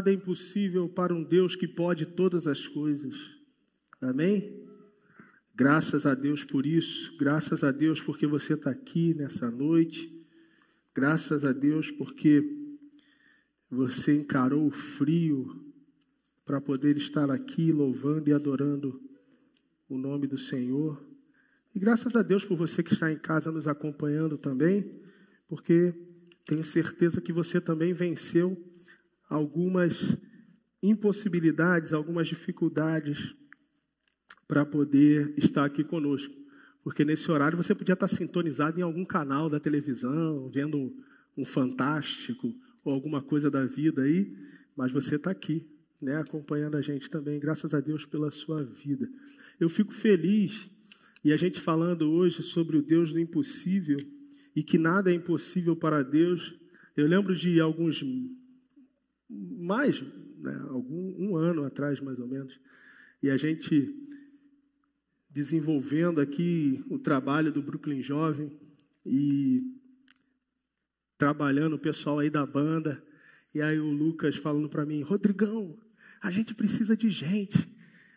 nada é impossível para um Deus que pode todas as coisas. Amém? Graças a Deus por isso, graças a Deus porque você está aqui nessa noite, graças a Deus porque você encarou o frio para poder estar aqui louvando e adorando o nome do Senhor. E graças a Deus por você que está em casa nos acompanhando também, porque tenho certeza que você também venceu algumas impossibilidades, algumas dificuldades para poder estar aqui conosco. Porque nesse horário você podia estar sintonizado em algum canal da televisão, vendo um fantástico ou alguma coisa da vida aí, mas você está aqui, né, acompanhando a gente também. Graças a Deus pela sua vida. Eu fico feliz e a gente falando hoje sobre o Deus do impossível e que nada é impossível para Deus. Eu lembro de alguns mais, né, algum, um ano atrás mais ou menos, e a gente desenvolvendo aqui o trabalho do Brooklyn Jovem e trabalhando o pessoal aí da banda, e aí o Lucas falando para mim, Rodrigão, a gente precisa de gente,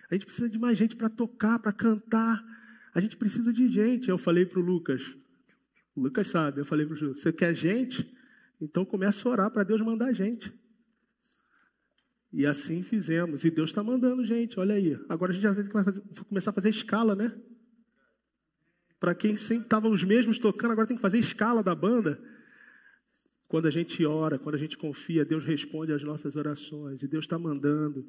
a gente precisa de mais gente para tocar, para cantar, a gente precisa de gente. Eu falei para o Lucas, o Lucas sabe, eu falei para o Júlio, você quer gente? Então começa a orar para Deus mandar gente. E assim fizemos. E Deus está mandando, gente, olha aí. Agora a gente já tem que fazer, começar a fazer escala, né? Para quem sempre estava os mesmos tocando, agora tem que fazer escala da banda. Quando a gente ora, quando a gente confia, Deus responde às nossas orações. E Deus está mandando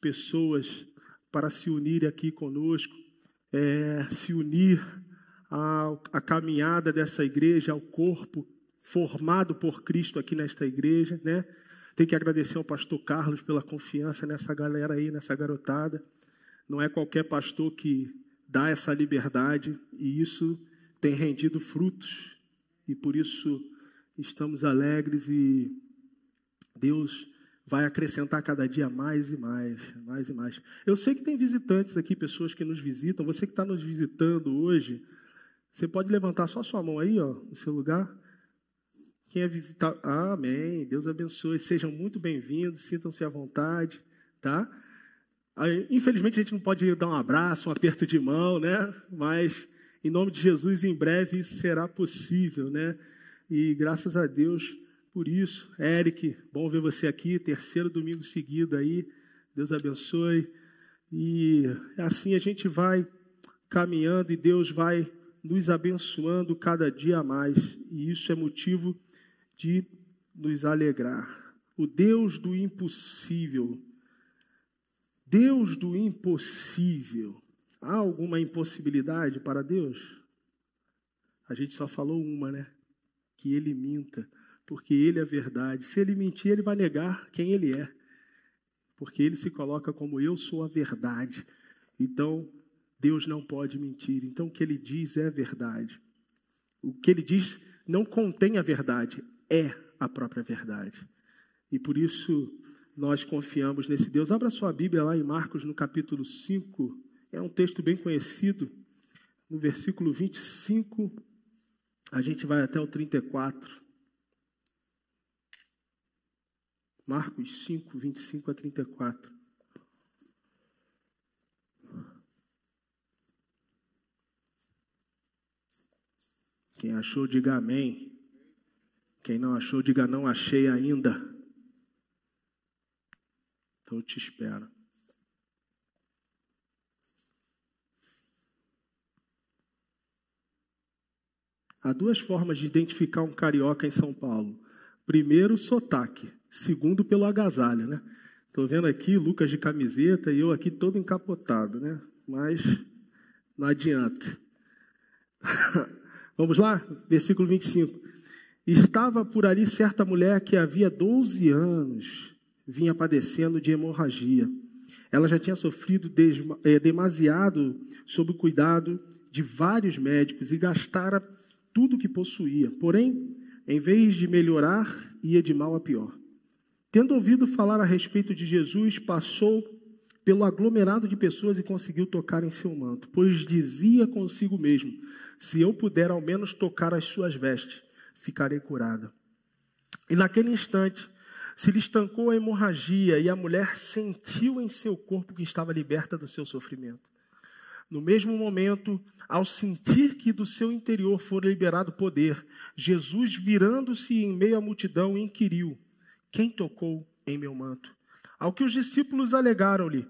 pessoas para se unirem aqui conosco, é, se unir à, à caminhada dessa igreja, ao corpo formado por Cristo aqui nesta igreja, né? Tem que agradecer ao pastor Carlos pela confiança nessa galera aí, nessa garotada. Não é qualquer pastor que dá essa liberdade e isso tem rendido frutos. E por isso estamos alegres e Deus vai acrescentar cada dia mais e mais, mais e mais. Eu sei que tem visitantes aqui, pessoas que nos visitam. Você que está nos visitando hoje, você pode levantar só sua mão aí, ó, no seu lugar. Quem é visitar. Amém. Deus abençoe. Sejam muito bem-vindos. Sintam-se à vontade, tá? Infelizmente a gente não pode dar um abraço, um aperto de mão, né? Mas em nome de Jesus, em breve será possível, né? E graças a Deus por isso. Eric, bom ver você aqui. Terceiro domingo seguido aí. Deus abençoe. E assim a gente vai caminhando e Deus vai nos abençoando cada dia a mais. E isso é motivo de nos alegrar. O Deus do impossível. Deus do impossível. Há alguma impossibilidade para Deus? A gente só falou uma, né? Que ele minta, porque ele é verdade. Se ele mentir, ele vai negar quem ele é, porque ele se coloca como eu sou a verdade. Então, Deus não pode mentir. Então, o que ele diz é verdade. O que ele diz não contém a verdade, é a própria verdade. E por isso nós confiamos nesse Deus. Abra sua Bíblia lá em Marcos, no capítulo 5. É um texto bem conhecido. No versículo 25, a gente vai até o 34. Marcos 5, 25 a 34. Quem achou, diga amém. Quem não achou, diga não achei ainda. Então eu te espero. Há duas formas de identificar um carioca em São Paulo. Primeiro, sotaque. Segundo, pelo agasalho, né? Estou vendo aqui Lucas de camiseta e eu aqui todo encapotado, né? Mas não adianta. Vamos lá? Versículo 25. Estava por ali certa mulher que havia 12 anos vinha padecendo de hemorragia. Ela já tinha sofrido é, demasiado sob o cuidado de vários médicos e gastara tudo o que possuía. Porém, em vez de melhorar, ia de mal a pior. Tendo ouvido falar a respeito de Jesus, passou pelo aglomerado de pessoas e conseguiu tocar em seu manto, pois dizia consigo mesmo: se eu puder ao menos tocar as suas vestes, ficarei curada. E naquele instante, se lhe estancou a hemorragia e a mulher sentiu em seu corpo que estava liberta do seu sofrimento. No mesmo momento, ao sentir que do seu interior fora liberado poder, Jesus, virando-se em meio à multidão, inquiriu: Quem tocou em meu manto? Ao que os discípulos alegaram-lhe: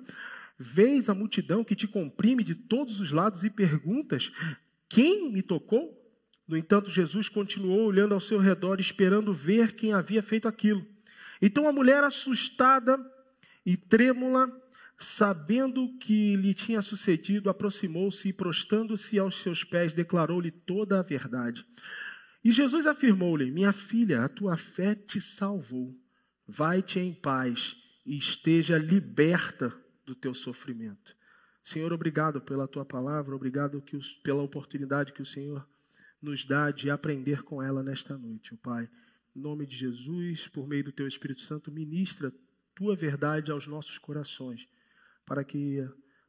Vês a multidão que te comprime de todos os lados e perguntas: Quem me tocou? No entanto, Jesus continuou olhando ao seu redor, esperando ver quem havia feito aquilo. Então a mulher, assustada e trêmula, sabendo o que lhe tinha sucedido, aproximou-se e, prostrando-se aos seus pés, declarou-lhe toda a verdade. E Jesus afirmou-lhe: Minha filha, a tua fé te salvou. Vai-te em paz e esteja liberta do teu sofrimento. Senhor, obrigado pela tua palavra, obrigado que, pela oportunidade que o Senhor nos dá de aprender com ela nesta noite, ó Pai. Em nome de Jesus, por meio do Teu Espírito Santo, ministra Tua verdade aos nossos corações, para que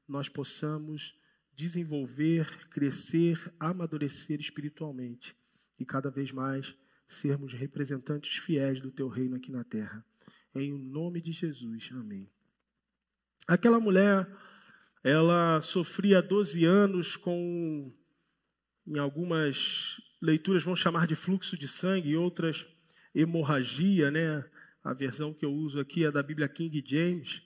nós possamos desenvolver, crescer, amadurecer espiritualmente e cada vez mais sermos representantes fiéis do Teu reino aqui na terra. Em nome de Jesus, amém. Aquela mulher, ela sofria 12 anos com em algumas leituras vão chamar de fluxo de sangue, outras hemorragia, né? A versão que eu uso aqui é da Bíblia King James,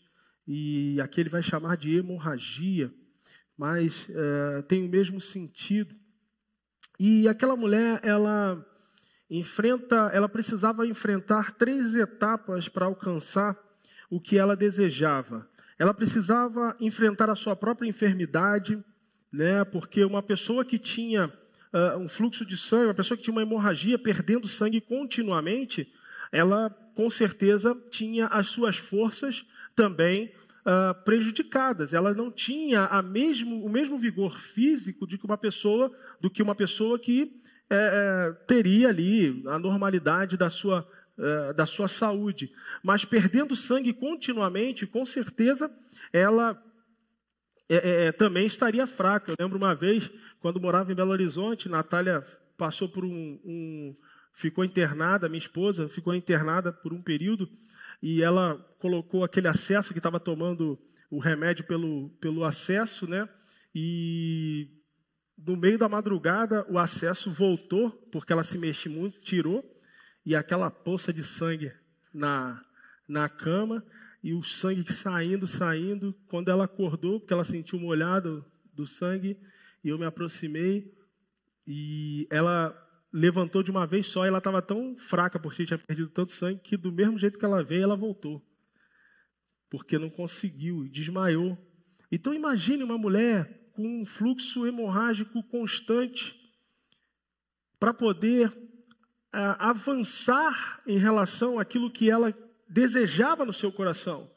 e aqui ele vai chamar de hemorragia, mas é, tem o mesmo sentido. E aquela mulher, ela enfrenta, ela precisava enfrentar três etapas para alcançar o que ela desejava. Ela precisava enfrentar a sua própria enfermidade, né? Porque uma pessoa que tinha uh, um fluxo de sangue, uma pessoa que tinha uma hemorragia perdendo sangue continuamente, ela com certeza tinha as suas forças também uh, prejudicadas. Ela não tinha a mesmo, o mesmo vigor físico de que uma pessoa do que uma pessoa que é, teria ali a normalidade da sua eh, da sua saúde, mas perdendo sangue continuamente, com certeza ela é, é, é, também estaria fraca. Eu lembro uma vez, quando morava em Belo Horizonte, Natália passou por um, um ficou internada, minha esposa ficou internada por um período e ela colocou aquele acesso que estava tomando o remédio pelo, pelo acesso, né? E no meio da madrugada o acesso voltou, porque ela se mexe muito, tirou, e aquela poça de sangue na, na cama e o sangue saindo, saindo. Quando ela acordou, porque ela sentiu molhado do sangue, e eu me aproximei e ela levantou de uma vez só. E ela estava tão fraca porque tinha perdido tanto sangue que do mesmo jeito que ela veio, ela voltou, porque não conseguiu, desmaiou. Então imagine uma mulher com um fluxo hemorrágico constante para poder ah, avançar em relação àquilo que ela desejava no seu coração,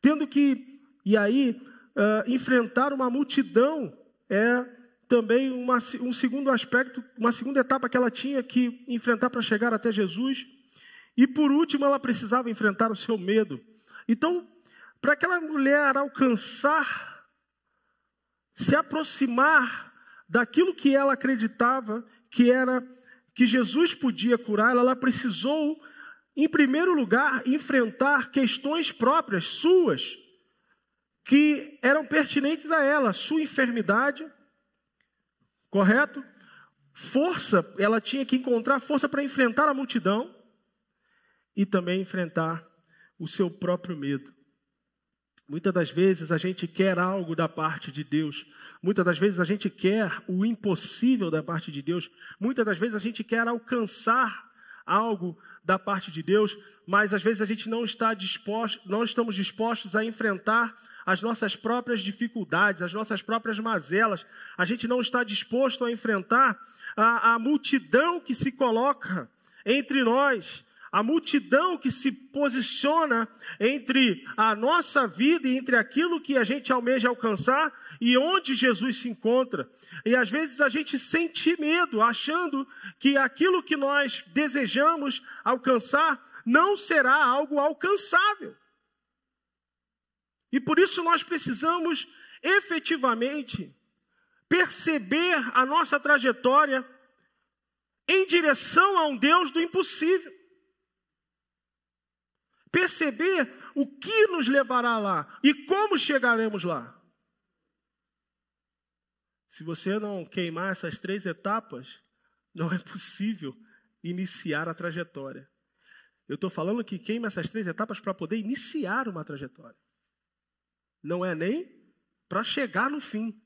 tendo que, e aí, uh, enfrentar uma multidão é também uma, um segundo aspecto, uma segunda etapa que ela tinha que enfrentar para chegar até Jesus. E por último, ela precisava enfrentar o seu medo. Então, para aquela mulher alcançar, se aproximar daquilo que ela acreditava que era que Jesus podia curar, ela precisou em primeiro lugar, enfrentar questões próprias, suas, que eram pertinentes a ela, sua enfermidade, correto? Força, ela tinha que encontrar força para enfrentar a multidão e também enfrentar o seu próprio medo. Muitas das vezes a gente quer algo da parte de Deus, muitas das vezes a gente quer o impossível da parte de Deus, muitas das vezes a gente quer alcançar algo da parte de Deus, mas às vezes a gente não está disposto, não estamos dispostos a enfrentar as nossas próprias dificuldades, as nossas próprias mazelas. A gente não está disposto a enfrentar a, a multidão que se coloca entre nós a multidão que se posiciona entre a nossa vida e entre aquilo que a gente almeja alcançar e onde Jesus se encontra. E às vezes a gente sente medo, achando que aquilo que nós desejamos alcançar não será algo alcançável. E por isso nós precisamos efetivamente perceber a nossa trajetória em direção a um Deus do impossível perceber o que nos levará lá e como chegaremos lá. Se você não queimar essas três etapas, não é possível iniciar a trajetória. Eu estou falando que queima essas três etapas para poder iniciar uma trajetória. Não é nem para chegar no fim.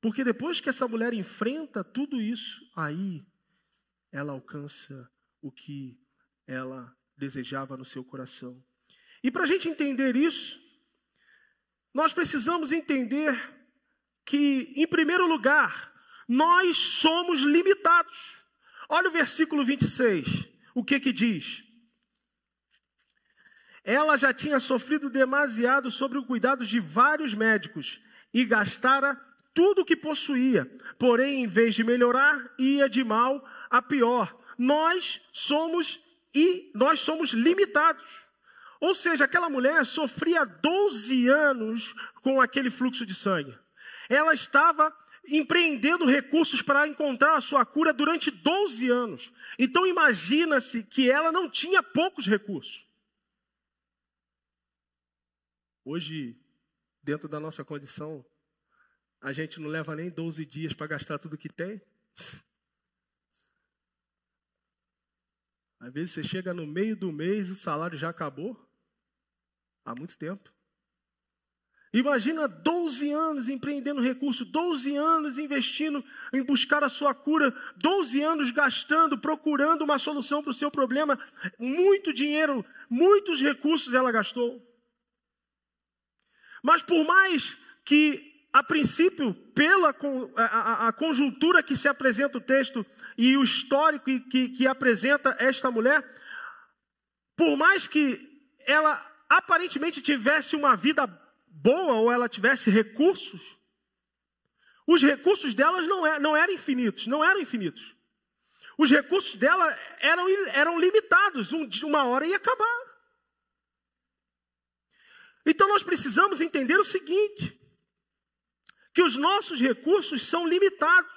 Porque depois que essa mulher enfrenta tudo isso, aí ela alcança o que ela desejava no seu coração. E para a gente entender isso, nós precisamos entender que, em primeiro lugar, nós somos limitados. Olha o versículo 26, o que que diz? Ela já tinha sofrido demasiado sobre o cuidado de vários médicos e gastara tudo o que possuía. Porém, em vez de melhorar, ia de mal a pior. Nós somos e nós somos limitados. Ou seja, aquela mulher sofria 12 anos com aquele fluxo de sangue. Ela estava empreendendo recursos para encontrar a sua cura durante 12 anos. Então imagina-se que ela não tinha poucos recursos. Hoje, dentro da nossa condição, a gente não leva nem 12 dias para gastar tudo que tem. Às vezes você chega no meio do mês e o salário já acabou há muito tempo. Imagina 12 anos empreendendo recurso, 12 anos investindo em buscar a sua cura, 12 anos gastando, procurando uma solução para o seu problema. Muito dinheiro, muitos recursos ela gastou. Mas por mais que a princípio, pela a, a, conjuntura que se apresenta o texto e o histórico que, que apresenta esta mulher, por mais que ela aparentemente tivesse uma vida boa ou ela tivesse recursos, os recursos delas não, é, não eram infinitos, não eram infinitos. Os recursos dela eram, eram limitados, um, uma hora ia acabar. Então nós precisamos entender o seguinte: que os nossos recursos são limitados.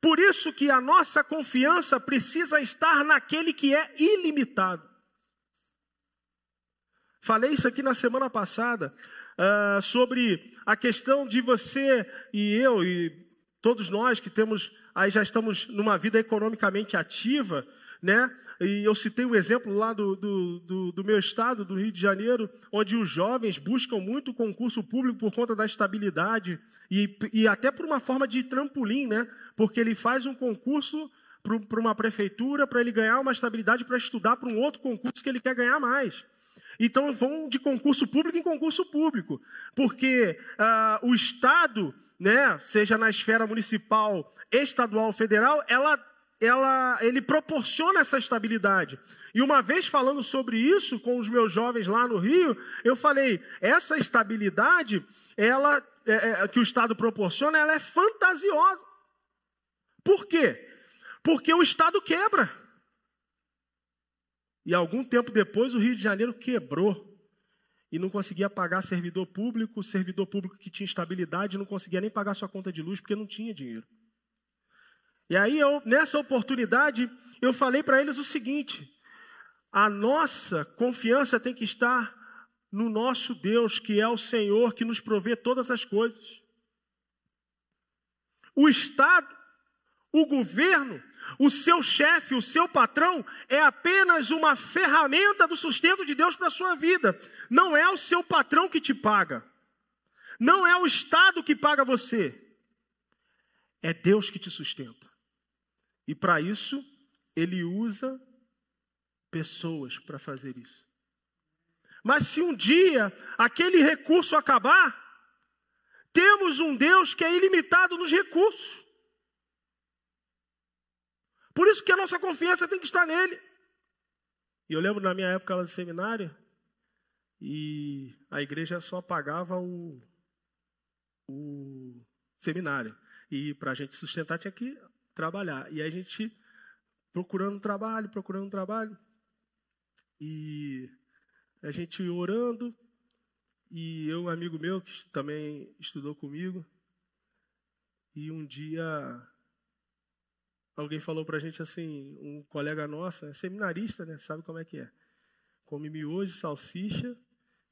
Por isso que a nossa confiança precisa estar naquele que é ilimitado. Falei isso aqui na semana passada uh, sobre a questão de você e eu e todos nós que temos aí já estamos numa vida economicamente ativa né? E eu citei um exemplo lá do, do, do, do meu estado, do Rio de Janeiro, onde os jovens buscam muito o concurso público por conta da estabilidade e, e até por uma forma de trampolim, né? Porque ele faz um concurso para uma prefeitura para ele ganhar uma estabilidade para estudar para um outro concurso que ele quer ganhar mais. Então vão de concurso público em concurso público, porque ah, o Estado, né, seja na esfera municipal, estadual, federal, ela ela, ele proporciona essa estabilidade. E uma vez falando sobre isso com os meus jovens lá no Rio, eu falei: essa estabilidade, ela é, é, que o Estado proporciona, ela é fantasiosa. Por quê? Porque o Estado quebra. E algum tempo depois, o Rio de Janeiro quebrou e não conseguia pagar servidor público, servidor público que tinha estabilidade não conseguia nem pagar sua conta de luz porque não tinha dinheiro. E aí, eu, nessa oportunidade, eu falei para eles o seguinte: a nossa confiança tem que estar no nosso Deus, que é o Senhor que nos provê todas as coisas. O Estado, o governo, o seu chefe, o seu patrão é apenas uma ferramenta do sustento de Deus para a sua vida. Não é o seu patrão que te paga. Não é o Estado que paga você. É Deus que te sustenta. E para isso, ele usa pessoas para fazer isso. Mas se um dia aquele recurso acabar, temos um Deus que é ilimitado nos recursos. Por isso que a nossa confiança tem que estar nele. E eu lembro na minha época lá de seminário, e a igreja só pagava o, o seminário. E para a gente sustentar tinha que trabalhar. E a gente procurando trabalho, procurando trabalho. E a gente orando. E eu, um amigo meu, que também estudou comigo. E um dia alguém falou para a gente assim, um colega nosso, é seminarista, né? Sabe como é que é? Come miojo, salsicha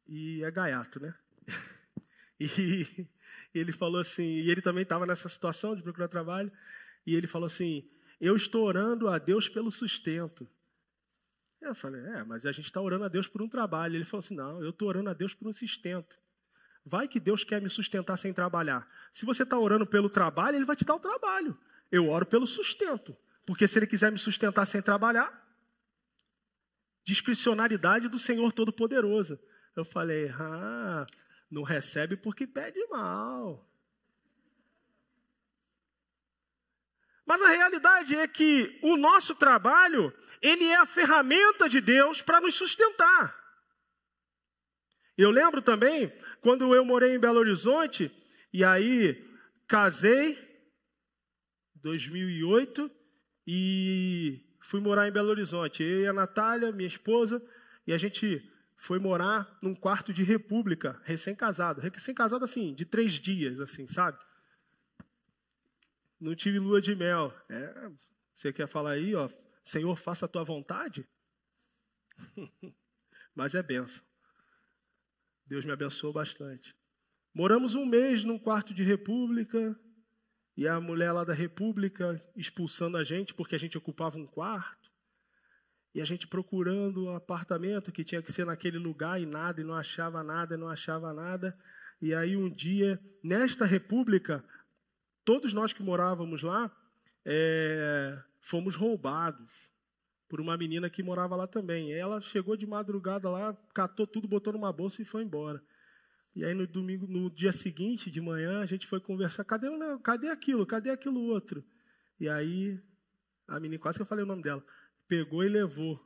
e é gaiato, né? E ele falou assim, e ele também estava nessa situação de procurar trabalho. E ele falou assim: Eu estou orando a Deus pelo sustento. Eu falei: É, mas a gente está orando a Deus por um trabalho. Ele falou assim: Não, eu estou orando a Deus por um sustento. Vai que Deus quer me sustentar sem trabalhar. Se você está orando pelo trabalho, Ele vai te dar o trabalho. Eu oro pelo sustento. Porque se Ele quiser me sustentar sem trabalhar, discricionalidade do Senhor Todo-Poderoso. Eu falei, ah, não recebe porque pede mal. Mas a realidade é que o nosso trabalho, ele é a ferramenta de Deus para nos sustentar. Eu lembro também quando eu morei em Belo Horizonte e aí casei 2008 e fui morar em Belo Horizonte. Eu e a Natália, minha esposa, e a gente foi morar num quarto de república, recém-casado. Recém-casado assim, de três dias, assim, sabe? não tive lua de mel. É, você quer falar aí, ó, Senhor, faça a tua vontade? Mas é benção. Deus me abençoou bastante. Moramos um mês num quarto de república, e a mulher lá da república expulsando a gente porque a gente ocupava um quarto, e a gente procurando um apartamento que tinha que ser naquele lugar e nada, e não achava nada, e não achava nada. E aí um dia, nesta república, todos nós que morávamos lá é, fomos roubados por uma menina que morava lá também. Ela chegou de madrugada lá, catou tudo, botou numa bolsa e foi embora. E aí no domingo, no dia seguinte de manhã, a gente foi conversar, cadê, cadê aquilo? Cadê aquilo outro? E aí a menina, quase que eu falei o nome dela, pegou e levou.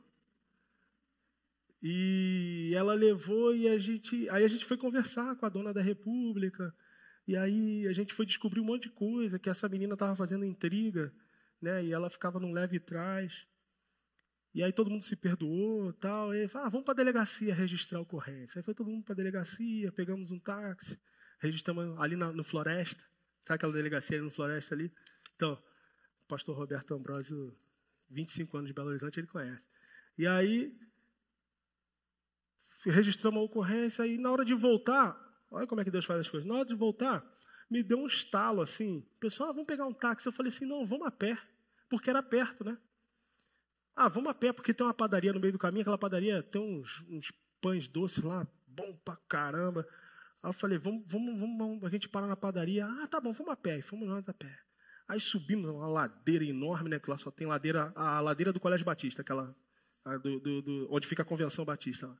E ela levou e a gente, aí a gente foi conversar com a dona da República, e aí a gente foi descobrir um monte de coisa, que essa menina estava fazendo intriga, né? E ela ficava num leve trás. E aí todo mundo se perdoou, tal. E aí, ah, vamos para a delegacia registrar a ocorrência. Aí foi todo mundo para a delegacia, pegamos um táxi, registramos ali na, no Floresta. Sabe aquela delegacia ali no Floresta ali? Então, o pastor Roberto Ambrosio, 25 anos de Belo Horizonte, ele conhece. E aí registramos a ocorrência e na hora de voltar, Olha como é que Deus faz as coisas. Na hora de voltar, me deu um estalo assim. Pessoal, ah, vamos pegar um táxi. Eu falei assim: não, vamos a pé. Porque era perto, né? Ah, vamos a pé, porque tem uma padaria no meio do caminho. Aquela padaria tem uns, uns pães doces lá, bom pra caramba. Aí eu falei: vamos, vamos, vamos, vamos. A gente para na padaria. Ah, tá bom, vamos a pé. E fomos nós a pé. Aí subimos uma ladeira enorme, né? Que lá só tem ladeira, a ladeira do Colégio Batista, aquela do, do, do, onde fica a Convenção Batista. Lá.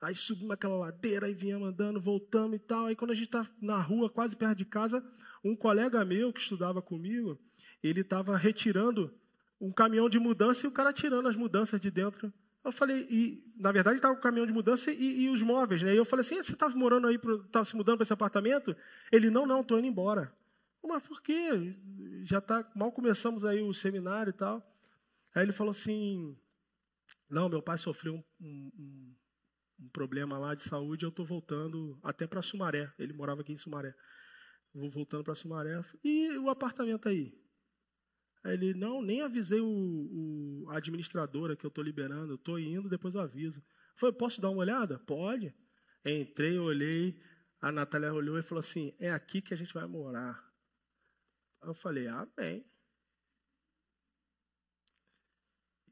Aí subimos aquela ladeira, aí vinhamos andando, voltamos e tal. Aí quando a gente está na rua, quase perto de casa, um colega meu que estudava comigo, ele estava retirando um caminhão de mudança e o cara tirando as mudanças de dentro. Eu falei, e na verdade estava com o caminhão de mudança e, e, os móveis, né? E eu falei assim, você estava morando aí, estava se mudando para esse apartamento? Ele, não, não, estou indo embora. Mas por quê? Já tá, mal começamos aí o seminário e tal. Aí ele falou assim, não, meu pai sofreu um, um, um um problema lá de saúde, eu estou voltando até para Sumaré. Ele morava aqui em Sumaré. Vou voltando para Sumaré. E o apartamento aí? Aí ele, não, nem avisei o, o a administradora que eu estou liberando, estou indo, depois eu aviso. Foi, posso dar uma olhada? Pode. Entrei, olhei, a Natália olhou e falou assim, é aqui que a gente vai morar. Eu falei, amém. Ah,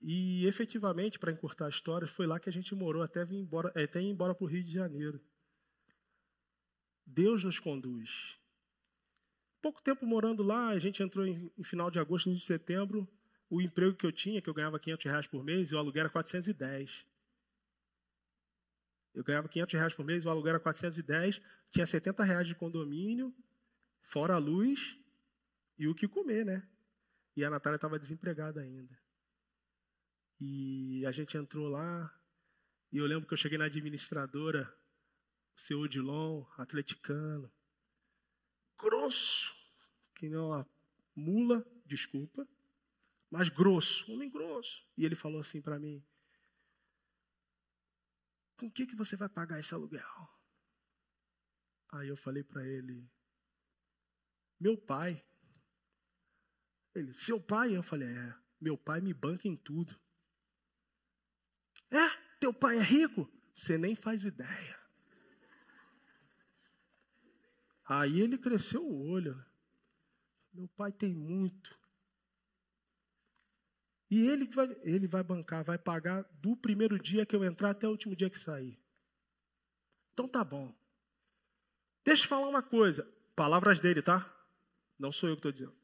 E efetivamente, para encurtar a história, foi lá que a gente morou até vir embora, é, até ir embora para o Rio de Janeiro. Deus nos conduz. Pouco tempo morando lá, a gente entrou em, em final de agosto, início de setembro. O emprego que eu tinha, que eu ganhava 500 reais por mês, e o aluguel era 410. Eu ganhava 500 reais por mês, o aluguel era 410, tinha 70 reais de condomínio, fora a luz e o que comer, né? E a Natália estava desempregada ainda. E a gente entrou lá, e eu lembro que eu cheguei na administradora, o seu Odilon, atleticano, grosso, que não a mula, desculpa, mas grosso, homem grosso. E ele falou assim para mim: Com que que você vai pagar esse aluguel? Aí eu falei para ele: Meu pai. Ele: Seu pai? Eu falei: É, meu pai me banca em tudo. Teu pai é rico? Você nem faz ideia. Aí ele cresceu o olho. Né? Meu pai tem muito. E ele vai, ele vai bancar, vai pagar do primeiro dia que eu entrar até o último dia que sair. Então tá bom. Deixa eu falar uma coisa. Palavras dele, tá? Não sou eu que estou dizendo.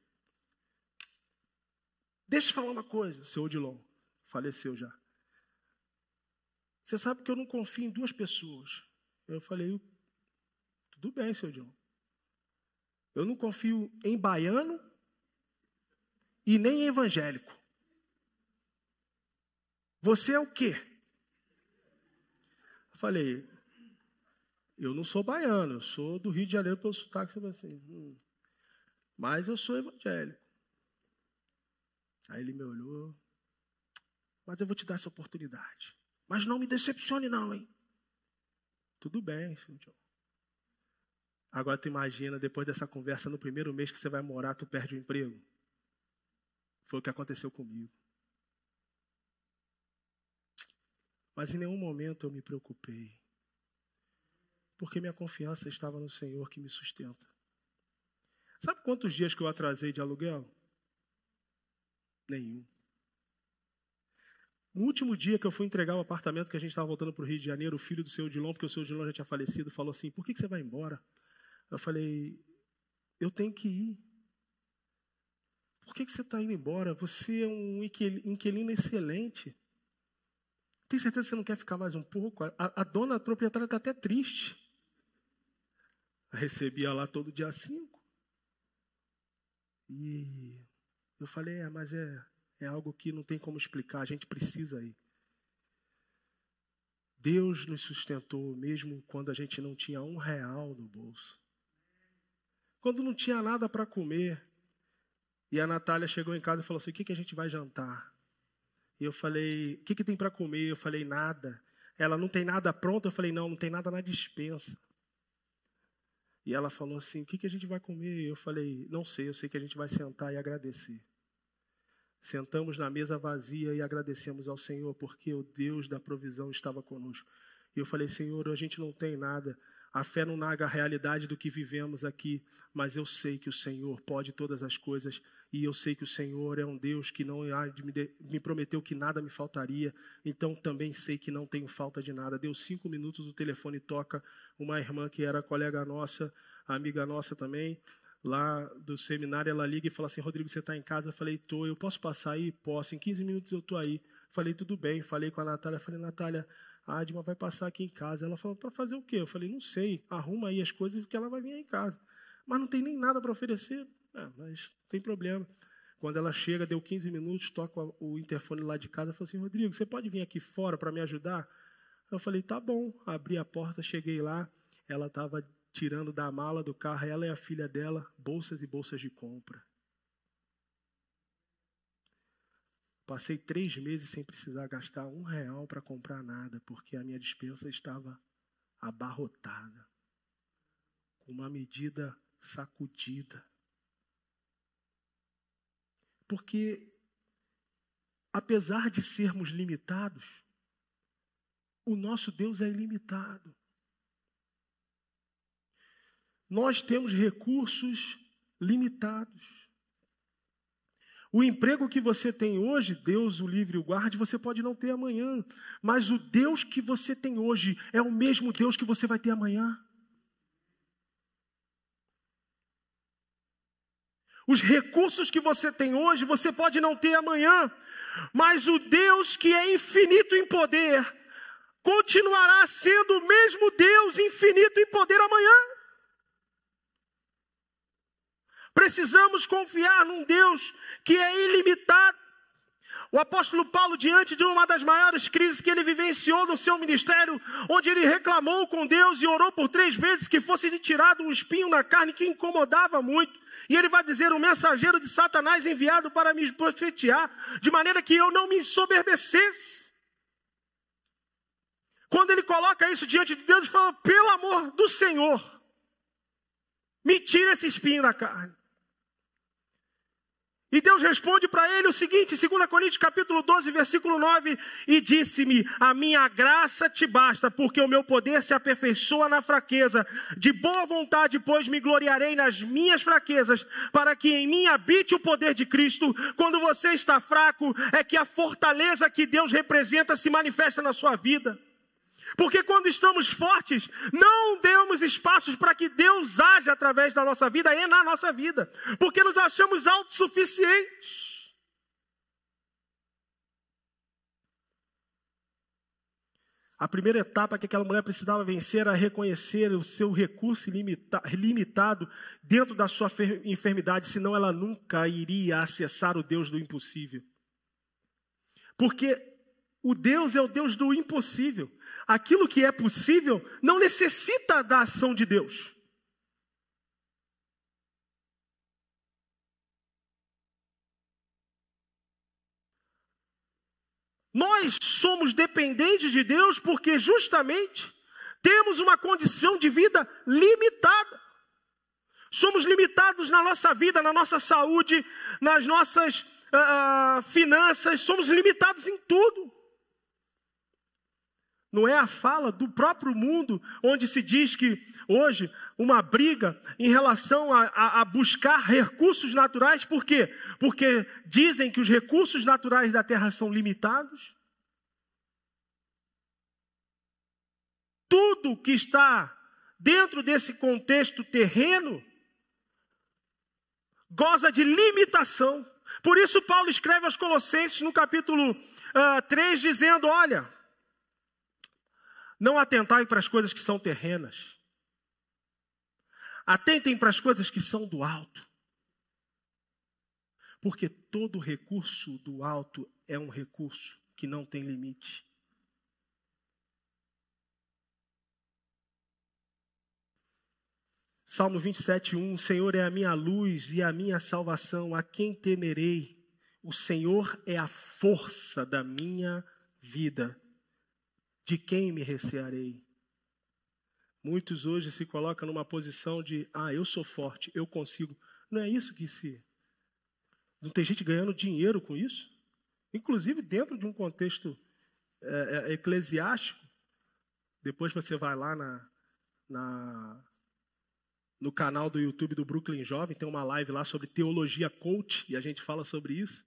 Deixa eu falar uma coisa, seu Odilon. Faleceu já. Você sabe que eu não confio em duas pessoas. Eu falei, tudo bem, seu John. Eu não confio em baiano e nem em evangélico. Você é o quê? Eu falei, eu não sou baiano, eu sou do Rio de Janeiro pelo sotaque, você assim, hum, mas eu sou evangélico. Aí ele me olhou, mas eu vou te dar essa oportunidade. Mas não me decepcione, não, hein? Tudo bem, seu John. Agora tu imagina, depois dessa conversa, no primeiro mês que você vai morar, tu perde o emprego. Foi o que aconteceu comigo. Mas em nenhum momento eu me preocupei. Porque minha confiança estava no Senhor que me sustenta. Sabe quantos dias que eu atrasei de aluguel? Nenhum. No último dia que eu fui entregar o apartamento que a gente estava voltando para o Rio de Janeiro, o filho do seu Dilon, porque o seu Dilon já tinha falecido, falou assim: Por que, que você vai embora? Eu falei: Eu tenho que ir. Por que, que você está indo embora? Você é um inquilino excelente. Tem certeza que você não quer ficar mais um pouco? A, a dona a proprietária está até triste. Eu recebia lá todo dia cinco. E eu falei: É, mas é, é algo que não tem como explicar, a gente precisa ir. Deus nos sustentou mesmo quando a gente não tinha um real no bolso. Quando não tinha nada para comer. E a Natália chegou em casa e falou assim: o que, que a gente vai jantar? E eu falei: o que, que tem para comer? Eu falei: nada. Ela não tem nada pronto? Eu falei: não, não tem nada na dispensa. E ela falou assim: o que, que a gente vai comer? Eu falei: não sei, eu sei que a gente vai sentar e agradecer. Sentamos na mesa vazia e agradecemos ao Senhor, porque o Deus da provisão estava conosco. E eu falei, Senhor, a gente não tem nada. A fé não naga a realidade do que vivemos aqui, mas eu sei que o Senhor pode todas as coisas e eu sei que o Senhor é um Deus que não me prometeu que nada me faltaria, então também sei que não tenho falta de nada. Deu cinco minutos, o telefone toca, uma irmã que era colega nossa, amiga nossa também, lá do seminário, ela liga e fala assim: Rodrigo, você está em casa? Eu falei: tô, eu posso passar aí? Posso, em 15 minutos eu tô aí. Falei: tudo bem. Falei com a Natália, falei: Natália, a Adma vai passar aqui em casa. Ela falou: para fazer o quê? Eu falei: não sei, arruma aí as coisas que ela vai vir aí em casa. Mas não tem nem nada para oferecer. Ah, mas não tem problema. Quando ela chega, deu 15 minutos, toca o interfone lá de casa, falou assim: Rodrigo, você pode vir aqui fora para me ajudar? Eu falei: tá bom. Abri a porta, cheguei lá, ela estava tirando da mala do carro, ela e a filha dela, bolsas e bolsas de compra. Passei três meses sem precisar gastar um real para comprar nada, porque a minha dispensa estava abarrotada, com uma medida sacudida. Porque, apesar de sermos limitados, o nosso Deus é ilimitado. Nós temos recursos limitados. O emprego que você tem hoje, Deus o livre e o guarde, você pode não ter amanhã. Mas o Deus que você tem hoje é o mesmo Deus que você vai ter amanhã. Os recursos que você tem hoje, você pode não ter amanhã. Mas o Deus que é infinito em poder, continuará sendo o mesmo Deus infinito em poder amanhã. Precisamos confiar num Deus que é ilimitado. O apóstolo Paulo, diante de uma das maiores crises que ele vivenciou no seu ministério, onde ele reclamou com Deus e orou por três vezes que fosse lhe tirado um espinho na carne que incomodava muito. E ele vai dizer: um mensageiro de Satanás enviado para me profetear, de maneira que eu não me ensoberbecesse. Quando ele coloca isso diante de Deus, ele fala: pelo amor do Senhor, me tira esse espinho da carne. E Deus responde para ele o seguinte, 2 Coríntios capítulo 12, versículo 9, e disse-me: "A minha graça te basta, porque o meu poder se aperfeiçoa na fraqueza. De boa vontade, pois, me gloriarei nas minhas fraquezas, para que em mim habite o poder de Cristo. Quando você está fraco, é que a fortaleza que Deus representa se manifesta na sua vida." Porque quando estamos fortes, não demos espaços para que Deus haja através da nossa vida e na nossa vida, porque nos achamos autossuficientes. A primeira etapa que aquela mulher precisava vencer era reconhecer o seu recurso limitado dentro da sua enfermidade, senão ela nunca iria acessar o Deus do impossível. Porque o Deus é o Deus do impossível aquilo que é possível não necessita da ação de Deus. Nós somos dependentes de Deus porque justamente temos uma condição de vida limitada. Somos limitados na nossa vida, na nossa saúde, nas nossas uh, finanças, somos limitados em tudo. Não é a fala do próprio mundo, onde se diz que hoje uma briga em relação a, a, a, buscar recursos naturais, por quê? Porque dizem que os recursos naturais da terra são limitados. Tudo que está dentro desse contexto terreno goza de limitação. Por isso, Paulo escreve aos Colossenses no capítulo uh, ah, 3, dizendo: Olha não atentai para as coisas que são terrenas. Atentem para as coisas que são do alto. Porque todo recurso do alto é um recurso que não tem limite. Salmo 27, 1: O Senhor é a minha luz e a minha salvação, a quem temerei? O Senhor é a força da minha vida. De quem me recearei? Muitos hoje se colocam numa posição de, ah, eu sou forte, eu consigo. Não é isso que se. Não tem gente ganhando dinheiro com isso? Inclusive dentro de um contexto é, é, eclesiástico. Depois você vai lá na, na, no canal do YouTube do Brooklyn Jovem, tem uma live lá sobre teologia coach, e a gente fala sobre isso.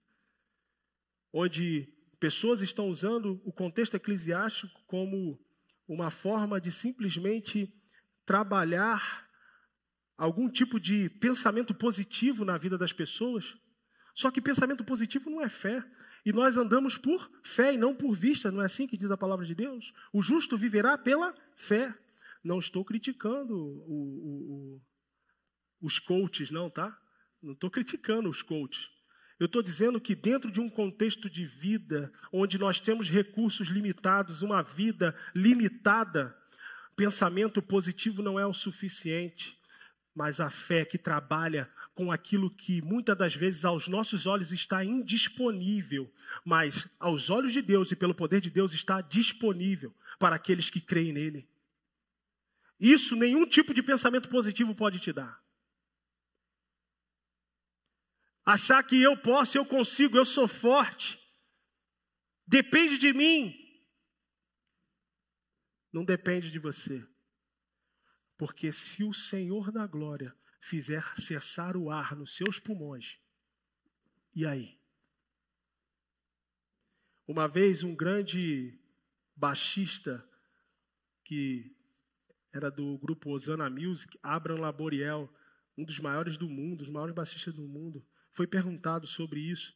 Onde Pessoas estão usando o contexto eclesiástico como uma forma de simplesmente trabalhar algum tipo de pensamento positivo na vida das pessoas. Só que pensamento positivo não é fé. E nós andamos por fé e não por vista, não é assim que diz a palavra de Deus? O justo viverá pela fé. Não estou criticando o, o, o, os coaches, não, tá? Não estou criticando os coaches. Eu estou dizendo que, dentro de um contexto de vida, onde nós temos recursos limitados, uma vida limitada, pensamento positivo não é o suficiente, mas a fé que trabalha com aquilo que muitas das vezes aos nossos olhos está indisponível, mas aos olhos de Deus e pelo poder de Deus está disponível para aqueles que creem nele. Isso nenhum tipo de pensamento positivo pode te dar. Achar que eu posso, eu consigo, eu sou forte. Depende de mim. Não depende de você. Porque se o Senhor da glória fizer cessar o ar nos seus pulmões, e aí? Uma vez um grande baixista que era do grupo Osana Music, Abraham Laboriel, um dos maiores do mundo, os maiores baixistas do mundo, foi perguntado sobre isso,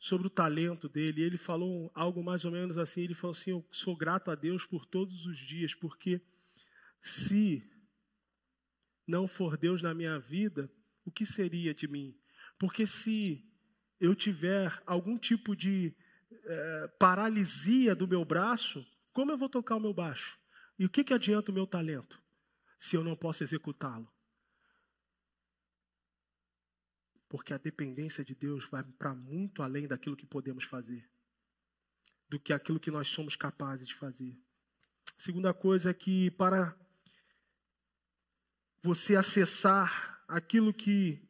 sobre o talento dele. ele falou algo mais ou menos assim: ele falou assim, eu sou grato a Deus por todos os dias, porque se não for Deus na minha vida, o que seria de mim? Porque se eu tiver algum tipo de é, paralisia do meu braço, como eu vou tocar o meu baixo? E o que, que adianta o meu talento se eu não posso executá-lo? Porque a dependência de Deus vai para muito além daquilo que podemos fazer, do que aquilo que nós somos capazes de fazer. Segunda coisa é que para você acessar aquilo que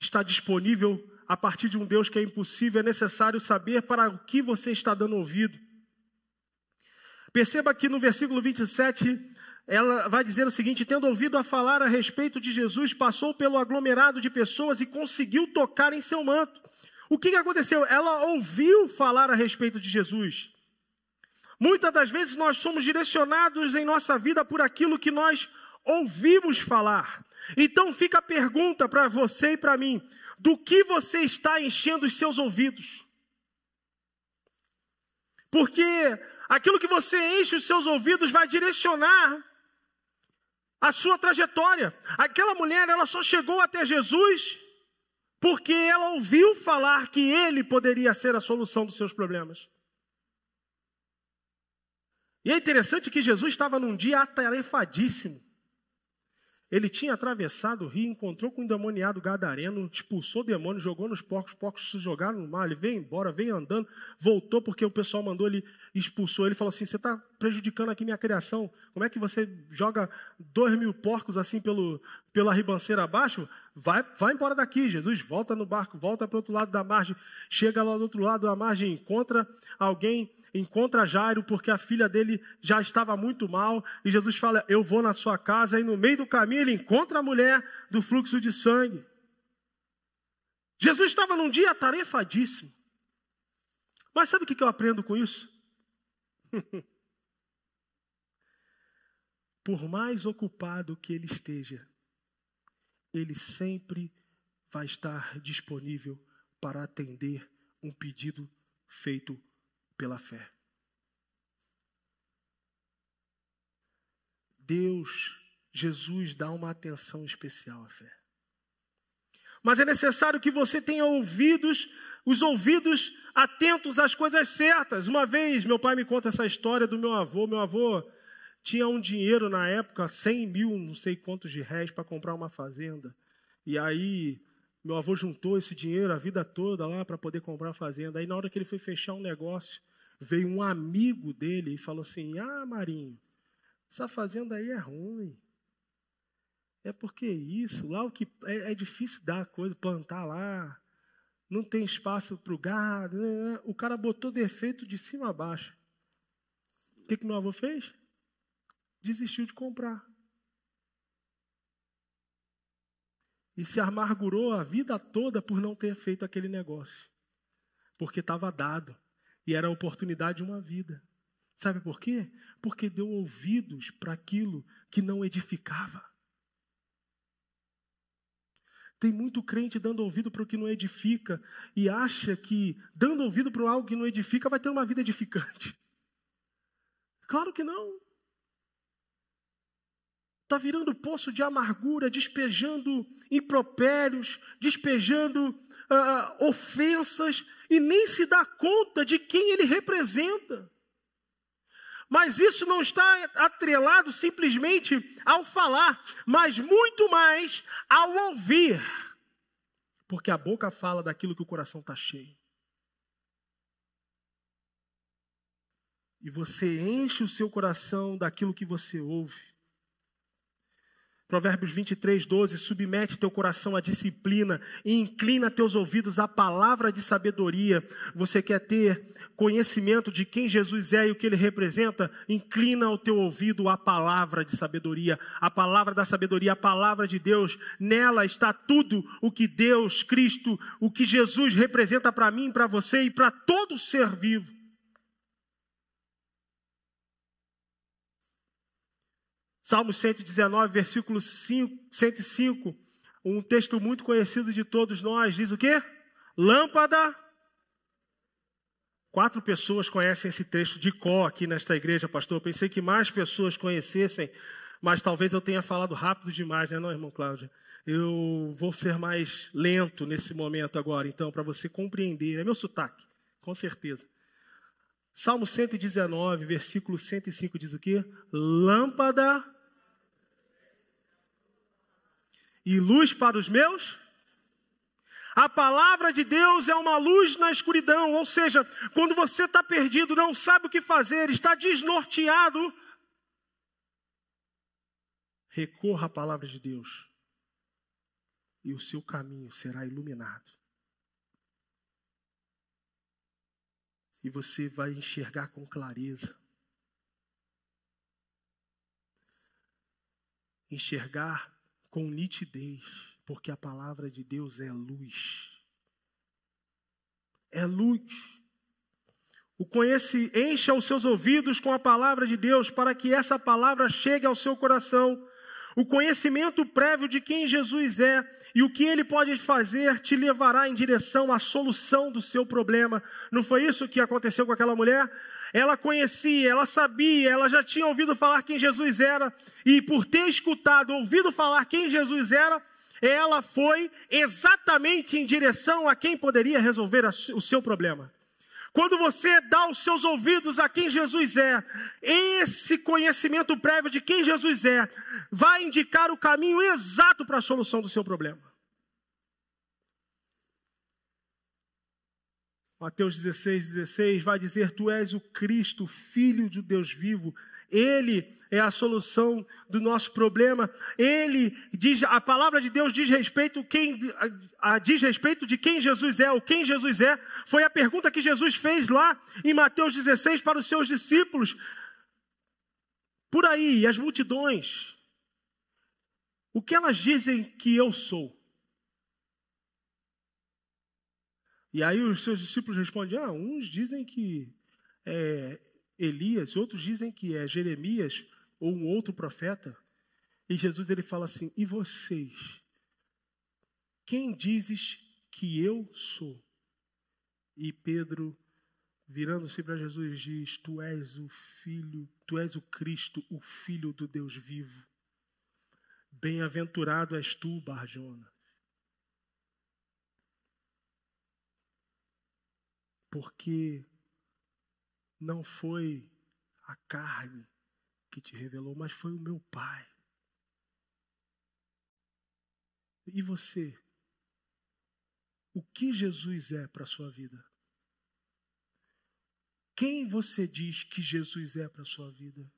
está disponível a partir de um Deus que é impossível, é necessário saber para o que você está dando ouvido. Perceba que no versículo 27 ela vai dizer o seguinte: tendo ouvido a falar a respeito de Jesus, passou pelo aglomerado de pessoas e conseguiu tocar em seu manto. O que, que aconteceu? Ela ouviu falar a respeito de Jesus. Muitas das vezes nós somos direcionados em nossa vida por aquilo que nós ouvimos falar. Então fica a pergunta para você e para mim: do que você está enchendo os seus ouvidos? Porque aquilo que você enche os seus ouvidos vai direcionar a sua trajetória. Aquela mulher, ela só chegou até Jesus porque ela ouviu falar que ele poderia ser a solução dos seus problemas. E é interessante que Jesus estava num dia atarefadíssimo. Ele tinha atravessado o rio, encontrou com o endemoniado gadareno, expulsou o demônio, jogou nos porcos, os porcos se jogaram no mar, ele veio embora, veio andando, voltou porque o pessoal mandou ele, expulsou ele, falou assim, você está prejudicando aqui minha criação, como é que você joga dois mil porcos assim pelo, pela ribanceira abaixo? Vai, vai embora daqui, Jesus, volta no barco, volta para o outro lado da margem, chega lá do outro lado da margem, encontra alguém encontra Jairo porque a filha dele já estava muito mal e Jesus fala: Eu vou na sua casa. E no meio do caminho ele encontra a mulher do fluxo de sangue. Jesus estava num dia atarefadíssimo. Mas sabe o que eu aprendo com isso? Por mais ocupado que ele esteja, ele sempre vai estar disponível para atender um pedido feito pela fé. Deus, Jesus dá uma atenção especial à fé. Mas é necessário que você tenha ouvidos, os ouvidos atentos às coisas certas. Uma vez, meu pai me conta essa história do meu avô. Meu avô tinha um dinheiro na época, 100 mil, não sei quantos de réis, para comprar uma fazenda. E aí meu avô juntou esse dinheiro a vida toda lá para poder comprar a fazenda. Aí, na hora que ele foi fechar um negócio, veio um amigo dele e falou assim: Ah, Marinho, essa fazenda aí é ruim. É porque isso, lá o que é, é difícil dar coisa, plantar lá, não tem espaço para o gado. Né, né. O cara botou defeito de cima a baixo. O que, que meu avô fez? Desistiu de comprar. e se amargurou a vida toda por não ter feito aquele negócio. Porque estava dado e era a oportunidade de uma vida. Sabe por quê? Porque deu ouvidos para aquilo que não edificava. Tem muito crente dando ouvido para o que não edifica e acha que dando ouvido para algo que não edifica vai ter uma vida edificante. Claro que não. Está virando poço de amargura, despejando impropérios, despejando uh, ofensas, e nem se dá conta de quem ele representa. Mas isso não está atrelado simplesmente ao falar, mas muito mais ao ouvir. Porque a boca fala daquilo que o coração está cheio. E você enche o seu coração daquilo que você ouve. Provérbios 23, 12: submete teu coração à disciplina e inclina teus ouvidos à palavra de sabedoria. Você quer ter conhecimento de quem Jesus é e o que ele representa? Inclina o teu ouvido à palavra de sabedoria, a palavra da sabedoria, a palavra de Deus. Nela está tudo o que Deus, Cristo, o que Jesus representa para mim, para você e para todo ser vivo. Salmo 119, versículo 5, 105, um texto muito conhecido de todos nós, diz o quê? Lâmpada. Quatro pessoas conhecem esse texto de có aqui nesta igreja, pastor. Eu pensei que mais pessoas conhecessem, mas talvez eu tenha falado rápido demais, né, não, irmão Cláudio? Eu vou ser mais lento nesse momento agora, então, para você compreender. É meu sotaque, com certeza. Salmo 119, versículo 105 diz o quê? Lâmpada e luz para os meus. A palavra de Deus é uma luz na escuridão, ou seja, quando você está perdido, não sabe o que fazer, está desnorteado, recorra à palavra de Deus e o seu caminho será iluminado. E você vai enxergar com clareza. Enxergar com nitidez, porque a palavra de Deus é luz. É luz. O conhece, encha os seus ouvidos com a palavra de Deus, para que essa palavra chegue ao seu coração. O conhecimento prévio de quem Jesus é e o que ele pode fazer te levará em direção à solução do seu problema. Não foi isso que aconteceu com aquela mulher? ela conhecia, ela sabia, ela já tinha ouvido falar quem Jesus era, e por ter escutado, ouvido falar quem Jesus era, ela foi exatamente em direção a quem poderia resolver o seu problema. Quando você dá os seus ouvidos a quem Jesus é, esse conhecimento prévio de quem Jesus é, vai indicar o caminho exato para a solução do seu problema. Mateus 16, 16 vai dizer: Tu és o Cristo, Filho de Deus vivo. Ele é a solução do nosso problema. Ele diz, a palavra de Deus diz respeito quem a, a, diz respeito de quem Jesus é, ou quem Jesus é. Foi a pergunta que Jesus fez lá em Mateus 16 para os seus discípulos. Por aí, as multidões. O que elas dizem que eu sou? E aí os seus discípulos respondem: ah, uns dizem que é Elias, outros dizem que é Jeremias ou um outro profeta. E Jesus ele fala assim: e vocês? Quem dizes que eu sou? E Pedro, virando-se para Jesus, diz: Tu és o Filho, tu és o Cristo, o Filho do Deus vivo. Bem-aventurado és tu, Barjona. porque não foi a carne que te revelou, mas foi o meu Pai. E você? O que Jesus é para a sua vida? Quem você diz que Jesus é para a sua vida?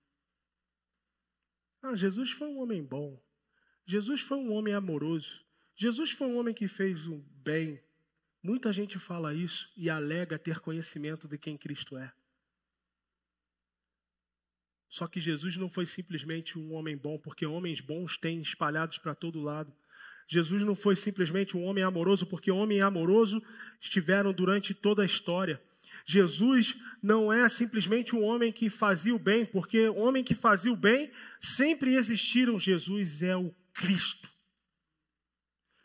Ah, Jesus foi um homem bom. Jesus foi um homem amoroso. Jesus foi um homem que fez o um bem. Muita gente fala isso e alega ter conhecimento de quem Cristo é. Só que Jesus não foi simplesmente um homem bom, porque homens bons têm espalhados para todo lado. Jesus não foi simplesmente um homem amoroso, porque homem amoroso estiveram durante toda a história. Jesus não é simplesmente um homem que fazia o bem, porque homem que fazia o bem sempre existiram. Jesus é o Cristo.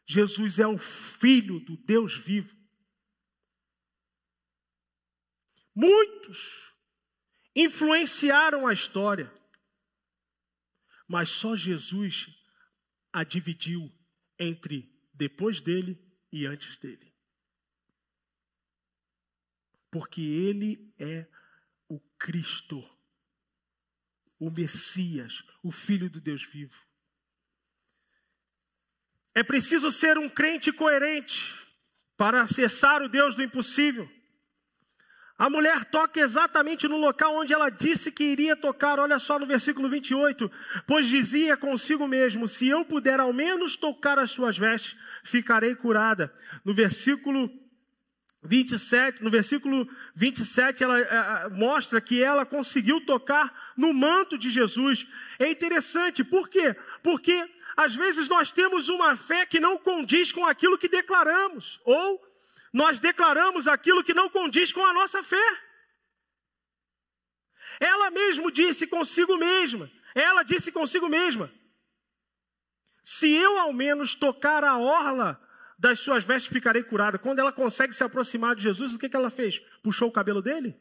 Jesus é o Filho do Deus vivo. Muitos influenciaram a história, mas só Jesus a dividiu entre depois dele e antes dele. Porque ele é o Cristo, o Messias, o Filho do Deus vivo. É preciso ser um crente coerente para acessar o Deus do impossível. A mulher toca exatamente no local onde ela disse que iria tocar, olha só no versículo 28. Pois dizia consigo mesmo: Se eu puder ao menos tocar as suas vestes, ficarei curada. No versículo 27, no versículo 27, ela é, mostra que ela conseguiu tocar no manto de Jesus. É interessante, por quê? Porque às vezes nós temos uma fé que não condiz com aquilo que declaramos, ou nós declaramos aquilo que não condiz com a nossa fé. Ela mesmo disse consigo mesma, ela disse consigo mesma: se eu ao menos tocar a orla das suas vestes, ficarei curada. Quando ela consegue se aproximar de Jesus, o que, que ela fez? Puxou o cabelo dele?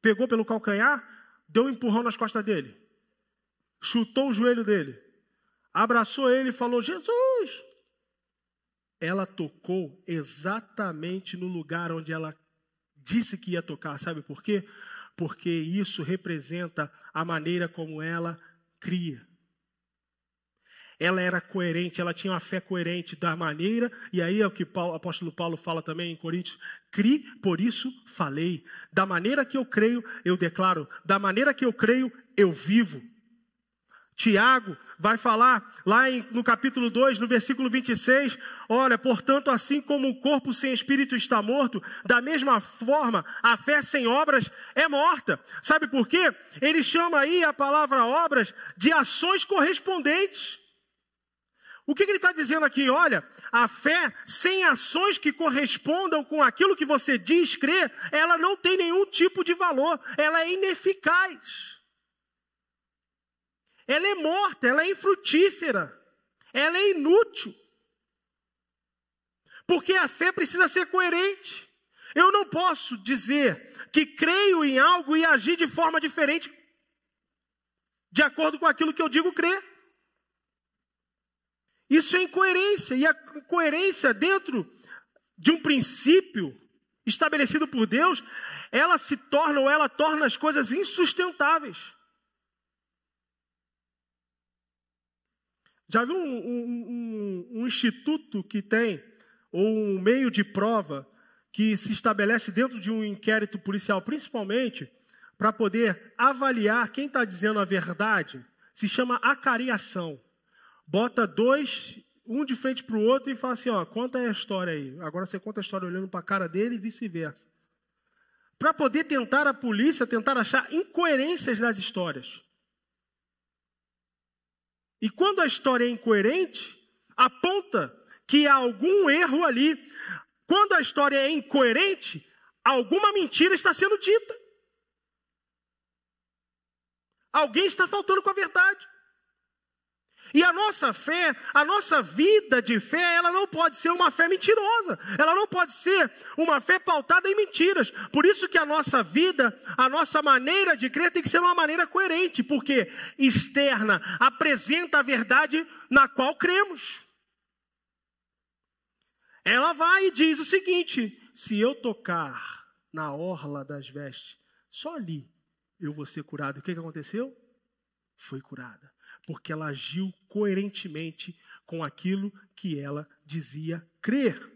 Pegou pelo calcanhar? Deu um empurrão nas costas dele? Chutou o joelho dele? abraçou ele e falou: Jesus! Ela tocou exatamente no lugar onde ela disse que ia tocar, sabe por quê? Porque isso representa a maneira como ela cria. Ela era coerente, ela tinha uma fé coerente da maneira, e aí é o que o apóstolo Paulo fala também em Coríntios: cri, por isso falei. Da maneira que eu creio, eu declaro. Da maneira que eu creio, eu vivo. Tiago vai falar lá em, no capítulo 2, no versículo 26, olha, portanto, assim como o corpo sem espírito está morto, da mesma forma a fé sem obras é morta. Sabe por quê? Ele chama aí a palavra obras de ações correspondentes. O que, que ele está dizendo aqui? Olha, a fé sem ações que correspondam com aquilo que você diz crer, ela não tem nenhum tipo de valor, ela é ineficaz. Ela é morta, ela é infrutífera, ela é inútil. Porque a fé precisa ser coerente. Eu não posso dizer que creio em algo e agir de forma diferente de acordo com aquilo que eu digo crer. Isso é incoerência, e a incoerência dentro de um princípio estabelecido por Deus, ela se torna ou ela torna as coisas insustentáveis. Já viu um, um, um, um instituto que tem, ou um meio de prova, que se estabelece dentro de um inquérito policial, principalmente, para poder avaliar quem está dizendo a verdade, se chama acariação. Bota dois, um de frente para o outro e fala assim: ó, conta a história aí. Agora você conta a história olhando para a cara dele e vice-versa. Para poder tentar a polícia, tentar achar incoerências nas histórias. E quando a história é incoerente, aponta que há algum erro ali. Quando a história é incoerente, alguma mentira está sendo dita. Alguém está faltando com a verdade. E a nossa fé, a nossa vida de fé, ela não pode ser uma fé mentirosa. Ela não pode ser uma fé pautada em mentiras. Por isso que a nossa vida, a nossa maneira de crer tem que ser uma maneira coerente, porque externa apresenta a verdade na qual cremos. Ela vai e diz o seguinte: se eu tocar na orla das vestes, só ali eu vou ser curado. E o que, que aconteceu? Foi curada porque ela agiu coerentemente com aquilo que ela dizia crer.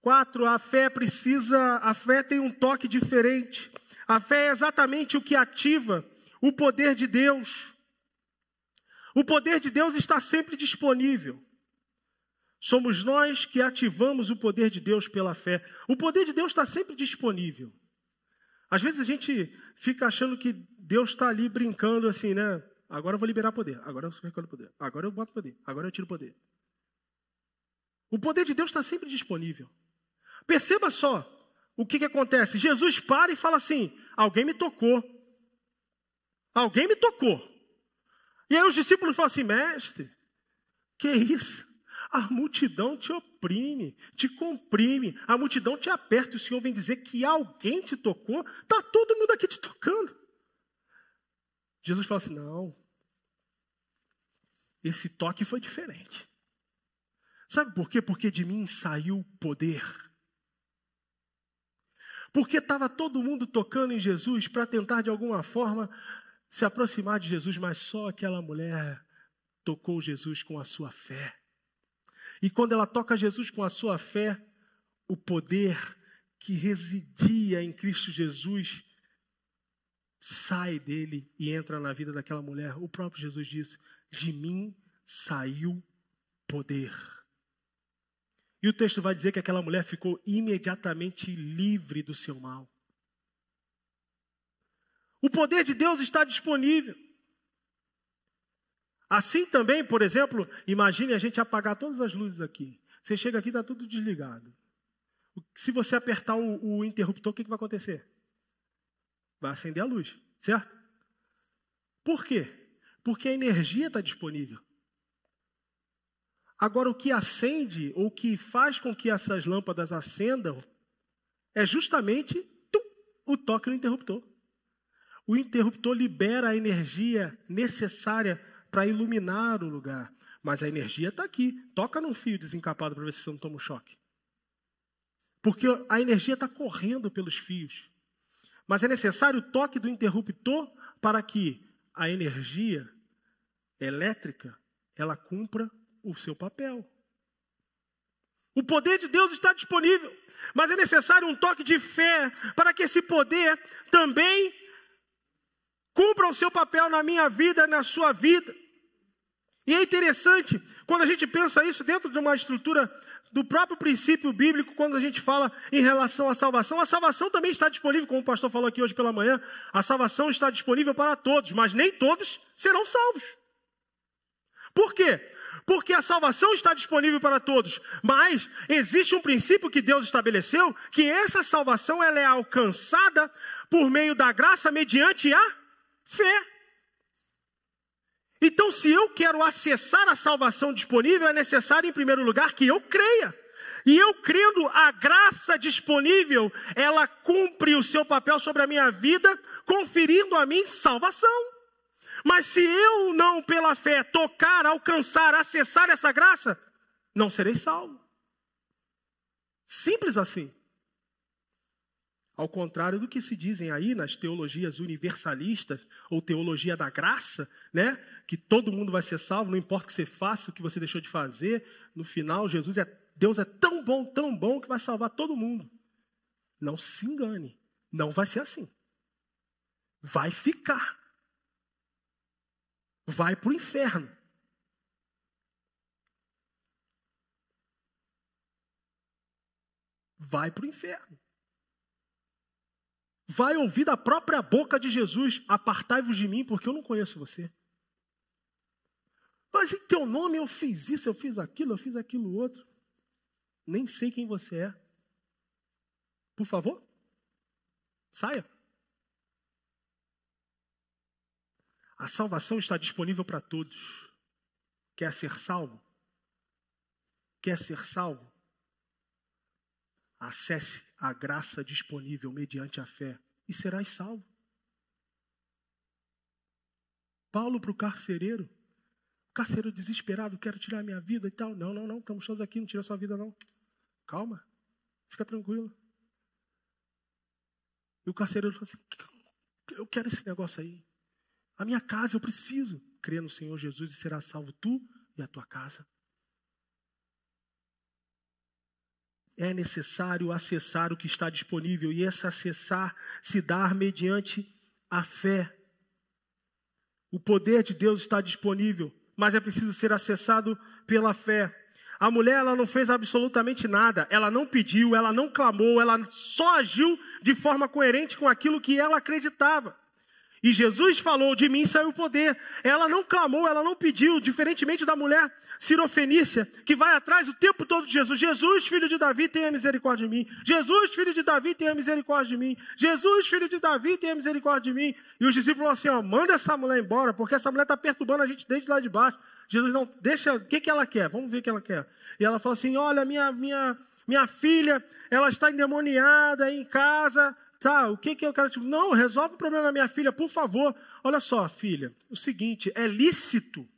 Quatro, a fé precisa, a fé tem um toque diferente. A fé é exatamente o que ativa o poder de Deus. O poder de Deus está sempre disponível. Somos nós que ativamos o poder de Deus pela fé. O poder de Deus está sempre disponível. Às vezes a gente fica achando que Deus está ali brincando assim, né? Agora eu vou liberar poder, agora eu recolho poder, agora eu boto poder, agora eu tiro poder. O poder de Deus está sempre disponível. Perceba só o que, que acontece. Jesus para e fala assim: Alguém me tocou. Alguém me tocou. E aí os discípulos falam assim: Mestre, que isso? A multidão te oprime, te comprime, a multidão te aperta. E o Senhor vem dizer que alguém te tocou, está todo mundo aqui te tocando. Jesus fala assim: não, esse toque foi diferente. Sabe por quê? Porque de mim saiu poder. Porque estava todo mundo tocando em Jesus para tentar de alguma forma se aproximar de Jesus, mas só aquela mulher tocou Jesus com a sua fé. E quando ela toca Jesus com a sua fé, o poder que residia em Cristo Jesus sai dele e entra na vida daquela mulher. O próprio Jesus disse: De mim saiu poder. E o texto vai dizer que aquela mulher ficou imediatamente livre do seu mal. O poder de Deus está disponível. Assim também, por exemplo, imagine a gente apagar todas as luzes aqui. Você chega aqui e está tudo desligado. Se você apertar o, o interruptor, o que, que vai acontecer? Vai acender a luz, certo? Por quê? Porque a energia está disponível. Agora, o que acende ou que faz com que essas lâmpadas acendam é justamente tum, o toque no interruptor. O interruptor libera a energia necessária para iluminar o lugar. Mas a energia está aqui. Toca num fio desencapado para ver se você não toma um choque. Porque a energia está correndo pelos fios. Mas é necessário o toque do interruptor para que a energia elétrica ela cumpra o seu papel. O poder de Deus está disponível, mas é necessário um toque de fé para que esse poder também cumpra o seu papel na minha vida, na sua vida. E é interessante, quando a gente pensa isso dentro de uma estrutura do próprio princípio bíblico, quando a gente fala em relação à salvação, a salvação também está disponível, como o pastor falou aqui hoje pela manhã, a salvação está disponível para todos, mas nem todos serão salvos. Por quê? Porque a salvação está disponível para todos, mas existe um princípio que Deus estabeleceu, que essa salvação ela é alcançada por meio da graça mediante a fé. Então, se eu quero acessar a salvação disponível, é necessário, em primeiro lugar, que eu creia. E eu crendo, a graça disponível, ela cumpre o seu papel sobre a minha vida, conferindo a mim salvação. Mas se eu não, pela fé, tocar, alcançar, acessar essa graça, não serei salvo. Simples assim. Ao contrário do que se dizem aí nas teologias universalistas ou teologia da graça, né? Que todo mundo vai ser salvo, não importa o que você faça, o que você deixou de fazer, no final Jesus é Deus é tão bom, tão bom que vai salvar todo mundo. Não se engane, não vai ser assim. Vai ficar. Vai para o inferno. Vai para o inferno vai ouvir da própria boca de Jesus: Apartai-vos de mim, porque eu não conheço você. Mas em teu nome eu fiz isso, eu fiz aquilo, eu fiz aquilo outro. Nem sei quem você é. Por favor, saia. A salvação está disponível para todos. Quer ser salvo? Quer ser salvo? Acesse a graça disponível mediante a fé e serás salvo. Paulo para o carcereiro, carcereiro desesperado, quero tirar minha vida e tal. Não, não, não, estamos todos aqui, não tira sua vida não. Calma, fica tranquilo. E o carcereiro falou assim, eu quero esse negócio aí. A minha casa, eu preciso. Crê no Senhor Jesus e serás salvo tu e a tua casa. é necessário acessar o que está disponível, e esse acessar se dar mediante a fé. O poder de Deus está disponível, mas é preciso ser acessado pela fé. A mulher ela não fez absolutamente nada, ela não pediu, ela não clamou, ela só agiu de forma coerente com aquilo que ela acreditava. E Jesus falou: de mim saiu o poder. Ela não clamou, ela não pediu, diferentemente da mulher sirofenícia, que vai atrás o tempo todo de Jesus: Jesus, filho de Davi, tenha misericórdia de mim. Jesus, filho de Davi, tenha misericórdia de mim. Jesus, filho de Davi, tenha misericórdia de mim. E os discípulos falaram assim: ó, manda essa mulher embora, porque essa mulher está perturbando a gente desde lá de baixo. Jesus não, deixa, o que, que ela quer? Vamos ver o que ela quer. E ela falou assim: olha, minha, minha, minha filha, ela está endemoniada em casa, tá, o que, que eu quero. Tipo, não, resolve o problema da minha filha, por favor. Olha só, filha, o seguinte: é lícito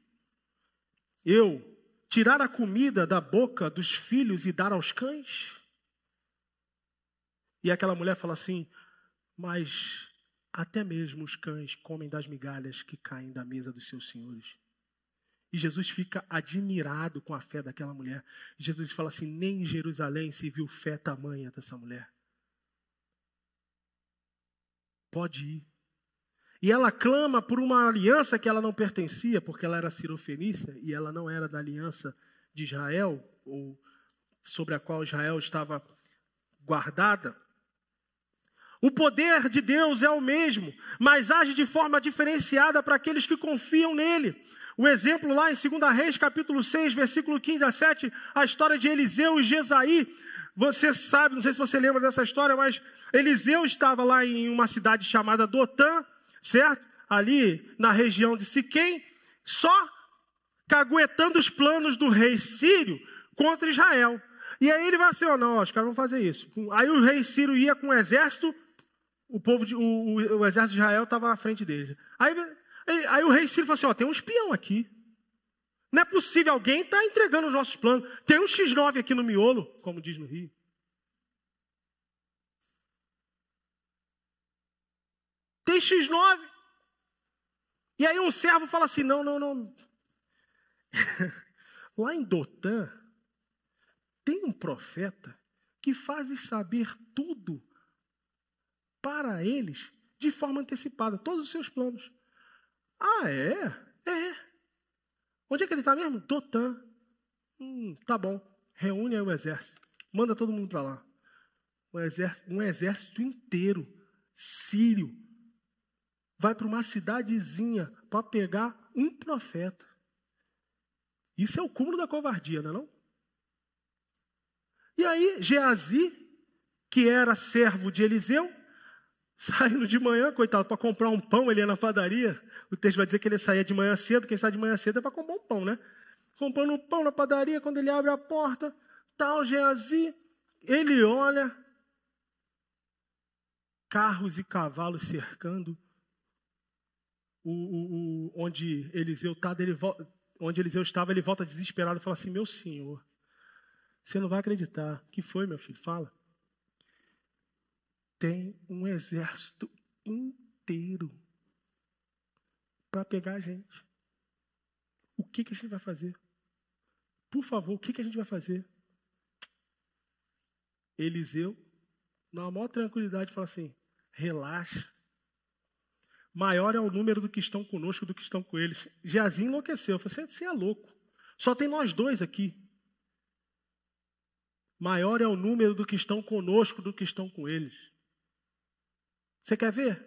eu tirar a comida da boca dos filhos e dar aos cães? E aquela mulher fala assim: mas até mesmo os cães comem das migalhas que caem da mesa dos seus senhores. E Jesus fica admirado com a fé daquela mulher. Jesus fala assim: nem em Jerusalém se viu fé tamanha dessa mulher. Pode ir. E ela clama por uma aliança que ela não pertencia, porque ela era sirofenícia e ela não era da aliança de Israel, ou sobre a qual Israel estava guardada. O poder de Deus é o mesmo, mas age de forma diferenciada para aqueles que confiam nele. O exemplo lá em 2 Reis, capítulo 6, versículo 15 a 7, a história de Eliseu e Jesaí, você sabe, não sei se você lembra dessa história, mas Eliseu estava lá em uma cidade chamada Dotã, certo? Ali na região de Siquém, só caguetando os planos do rei sírio contra Israel. E aí ele vai assim, ó, oh, não, os caras vão fazer isso. Aí o rei Ciro ia com o exército, o povo de, o, o, o exército de Israel estava na frente dele. Aí, aí, aí, o rei Ciro falou assim, ó, oh, tem um espião aqui. Não é possível, alguém está entregando os nossos planos. Tem um X9 aqui no miolo, como diz no Rio. Tem X9. E aí um servo fala assim: não, não, não. Lá em Dotã, tem um profeta que faz saber tudo para eles de forma antecipada, todos os seus planos. Ah, é? É. Onde é que ele está mesmo? Totã. Hum, tá bom. Reúne aí o exército. Manda todo mundo para lá. Um exército, um exército inteiro sírio vai para uma cidadezinha para pegar um profeta. Isso é o cúmulo da covardia, não é não? E aí, Geazi, que era servo de Eliseu, saindo de manhã, coitado, para comprar um pão, ele ia na padaria. O texto vai dizer que ele saía de manhã cedo, quem sai de manhã cedo é para comprar um pão, né? Comprando um pão na padaria, quando ele abre a porta, tal Geazi, é assim, ele olha, carros e cavalos cercando o, o, o onde Eliseu tá, estava, onde Eliseu estava, ele volta desesperado e fala assim: "Meu senhor, você não vai acreditar. o Que foi, meu filho? Fala." tem um exército inteiro para pegar a gente. O que, que a gente vai fazer? Por favor, o que, que a gente vai fazer? Eliseu, na maior tranquilidade, fala assim: relaxa. Maior é o número do que estão conosco do que estão com eles. Jazim enlouqueceu. Falou assim: você é louco. Só tem nós dois aqui. Maior é o número do que estão conosco do que estão com eles. Você quer ver?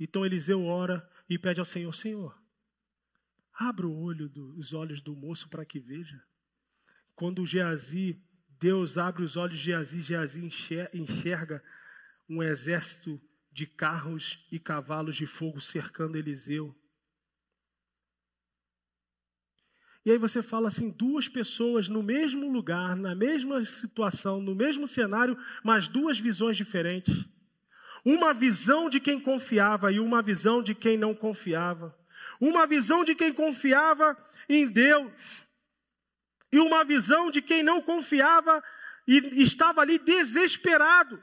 Então Eliseu ora e pede ao Senhor: Senhor, abra o olho do, os olhos do moço para que veja. Quando Geazi, Deus abre os olhos de Geazi, Geazi enxerga um exército de carros e cavalos de fogo cercando Eliseu. E aí você fala assim: duas pessoas no mesmo lugar, na mesma situação, no mesmo cenário, mas duas visões diferentes. Uma visão de quem confiava e uma visão de quem não confiava. Uma visão de quem confiava em Deus e uma visão de quem não confiava e estava ali desesperado,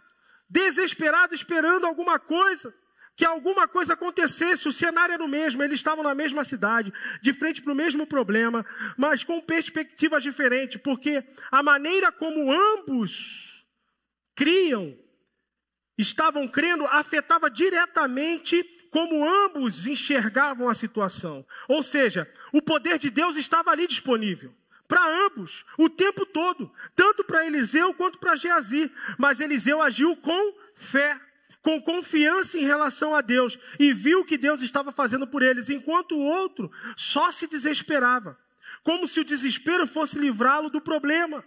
desesperado esperando alguma coisa que alguma coisa acontecesse, o cenário era o mesmo, eles estavam na mesma cidade, de frente para o mesmo problema, mas com perspectivas diferentes, porque a maneira como ambos criam estavam crendo afetava diretamente como ambos enxergavam a situação. Ou seja, o poder de Deus estava ali disponível para ambos, o tempo todo, tanto para Eliseu quanto para Geazi. Mas Eliseu agiu com fé, com confiança em relação a Deus e viu o que Deus estava fazendo por eles, enquanto o outro só se desesperava, como se o desespero fosse livrá-lo do problema.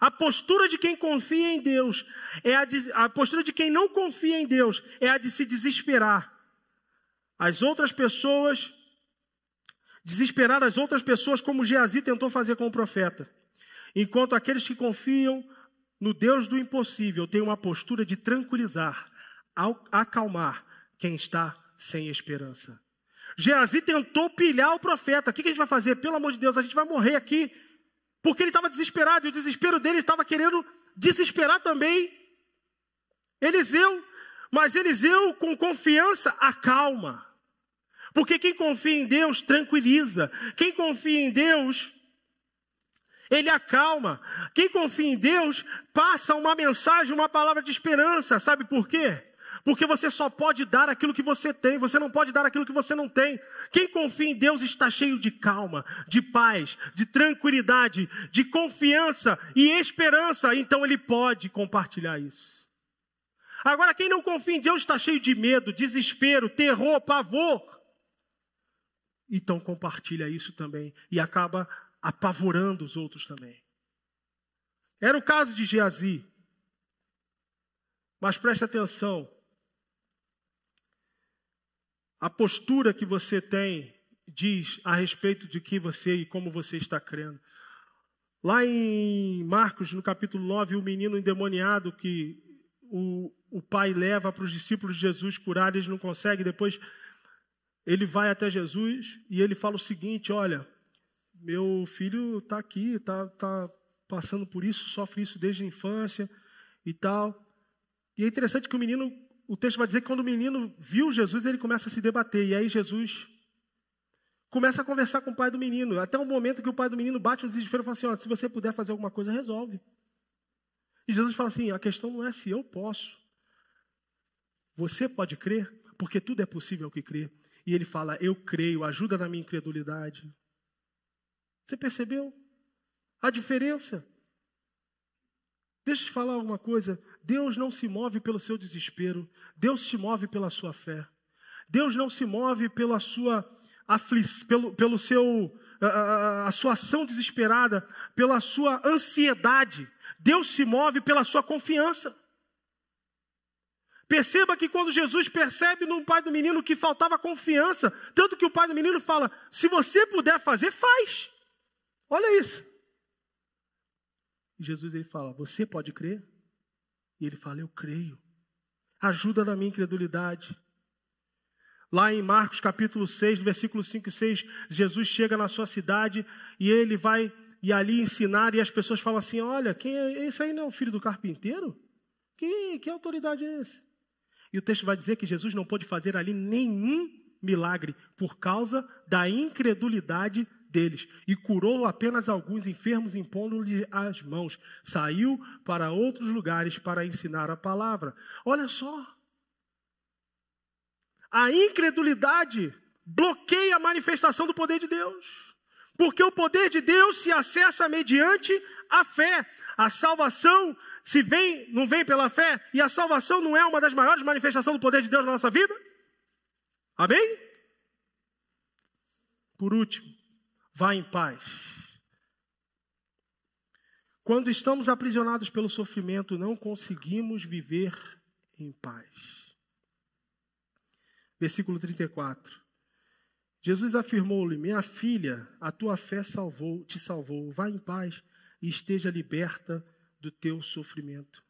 A postura de quem confia em Deus é a, de, a postura de quem não confia em Deus é a de se desesperar. As outras pessoas desesperar as outras pessoas como Geazi tentou fazer com o profeta. Enquanto aqueles que confiam no Deus do impossível têm uma postura de tranquilizar, acalmar quem está sem esperança. Geazi tentou pilhar o profeta. O que a gente vai fazer? Pelo amor de Deus, a gente vai morrer aqui. Porque ele estava desesperado e o desespero dele estava querendo desesperar também Eliseu. Mas Eliseu, com confiança, acalma. Porque quem confia em Deus tranquiliza. Quem confia em Deus, ele acalma. Quem confia em Deus passa uma mensagem, uma palavra de esperança. Sabe por quê? porque você só pode dar aquilo que você tem, você não pode dar aquilo que você não tem. Quem confia em Deus está cheio de calma, de paz, de tranquilidade, de confiança e esperança, então ele pode compartilhar isso. Agora, quem não confia em Deus está cheio de medo, desespero, terror, pavor. Então compartilha isso também e acaba apavorando os outros também. Era o caso de Geazi. Mas preste atenção, a postura que você tem diz a respeito de que você é e como você está crendo. Lá em Marcos, no capítulo 9, o menino endemoniado que o, o pai leva para os discípulos de Jesus curar, eles não conseguem. Depois ele vai até Jesus e ele fala o seguinte: Olha, meu filho está aqui, está tá passando por isso, sofre isso desde a infância e tal. E é interessante que o menino o texto vai dizer que quando o menino viu Jesus, ele começa a se debater. E aí Jesus começa a conversar com o pai do menino. Até o momento que o pai do menino bate no desespero e fala assim: Olha, se você puder fazer alguma coisa, resolve. E Jesus fala assim: a questão não é se eu posso. Você pode crer, porque tudo é possível ao que crê. E ele fala: eu creio, ajuda na minha incredulidade. Você percebeu a diferença? Deixa eu te falar alguma coisa. Deus não se move pelo seu desespero, Deus se move pela sua fé. Deus não se move pela sua aflição, pelo, pelo seu a, a, sua ação desesperada, pela sua ansiedade. Deus se move pela sua confiança. Perceba que quando Jesus percebe no pai do menino que faltava confiança, tanto que o pai do menino fala: se você puder fazer, faz. Olha isso. Jesus ele fala: você pode crer? E ele fala: Eu creio. Ajuda na minha incredulidade. Lá em Marcos capítulo 6, versículo 5 e 6, Jesus chega na sua cidade e ele vai e ali ensinar, e as pessoas falam assim: Olha, quem é, esse aí não é o filho do carpinteiro? Que, que autoridade é esse? E o texto vai dizer que Jesus não pôde fazer ali nenhum milagre por causa da incredulidade deles e curou apenas alguns enfermos, impondo-lhe as mãos. Saiu para outros lugares para ensinar a palavra. Olha só. A incredulidade bloqueia a manifestação do poder de Deus. Porque o poder de Deus se acessa mediante a fé. A salvação se vem, não vem pela fé, e a salvação não é uma das maiores manifestações do poder de Deus na nossa vida? Amém? Por último, Vá em paz. Quando estamos aprisionados pelo sofrimento, não conseguimos viver em paz. Versículo 34. Jesus afirmou-lhe: Minha filha, a tua fé salvou, te salvou. Vá em paz e esteja liberta do teu sofrimento.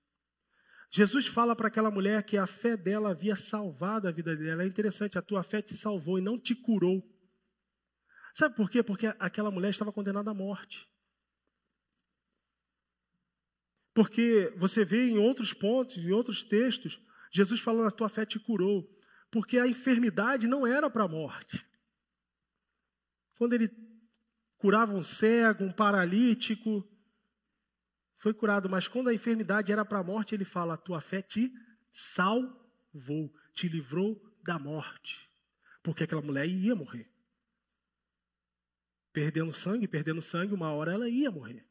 Jesus fala para aquela mulher que a fé dela havia salvado a vida dela. É interessante, a tua fé te salvou e não te curou. Sabe por quê? Porque aquela mulher estava condenada à morte. Porque você vê em outros pontos, em outros textos, Jesus falando: A tua fé te curou. Porque a enfermidade não era para a morte. Quando ele curava um cego, um paralítico, foi curado. Mas quando a enfermidade era para a morte, ele fala: A tua fé te salvou, te livrou da morte. Porque aquela mulher ia morrer perdendo sangue, perdendo sangue, uma hora ela ia morrer.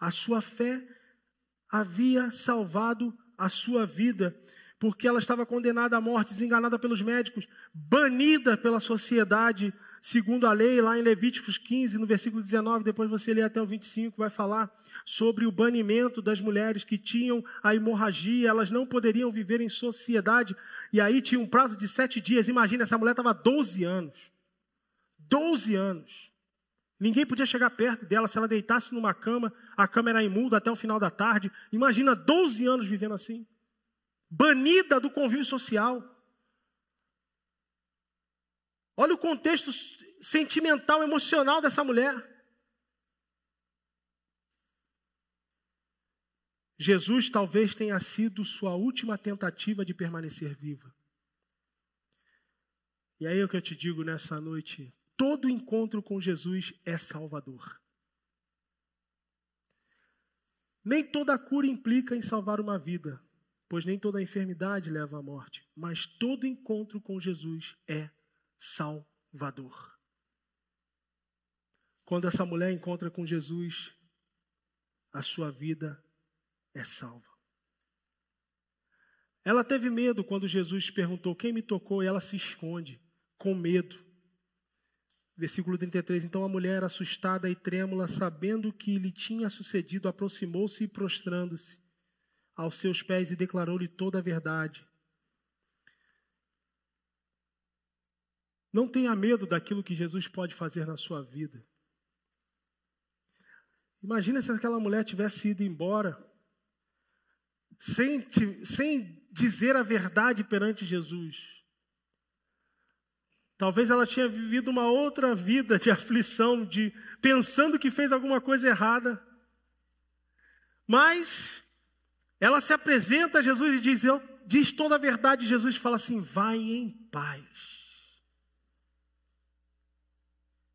A sua fé havia salvado a sua vida, porque ela estava condenada à morte, desenganada pelos médicos, banida pela sociedade, segundo a lei, lá em Levíticos 15, no versículo 19, depois você lê até o 25, vai falar sobre o banimento das mulheres que tinham a hemorragia, elas não poderiam viver em sociedade, e aí tinha um prazo de sete dias. Imagina, essa mulher estava 12 anos. 12 anos. Ninguém podia chegar perto dela. Se ela deitasse numa cama, a cama era imunda até o final da tarde. Imagina 12 anos vivendo assim. Banida do convívio social. Olha o contexto sentimental, emocional dessa mulher. Jesus talvez tenha sido sua última tentativa de permanecer viva. E aí é o que eu te digo nessa noite: Todo encontro com Jesus é salvador. Nem toda cura implica em salvar uma vida, pois nem toda enfermidade leva à morte, mas todo encontro com Jesus é salvador. Quando essa mulher encontra com Jesus, a sua vida é salva. Ela teve medo quando Jesus perguntou quem me tocou e ela se esconde com medo. Versículo 33: Então a mulher, assustada e trêmula, sabendo o que lhe tinha sucedido, aproximou-se e prostrando-se aos seus pés e declarou-lhe toda a verdade. Não tenha medo daquilo que Jesus pode fazer na sua vida. Imagina se aquela mulher tivesse ido embora sem, sem dizer a verdade perante Jesus. Talvez ela tinha vivido uma outra vida de aflição, de pensando que fez alguma coisa errada. Mas ela se apresenta a Jesus e diz: "Eu diz toda a verdade". Jesus fala assim: "Vai em paz".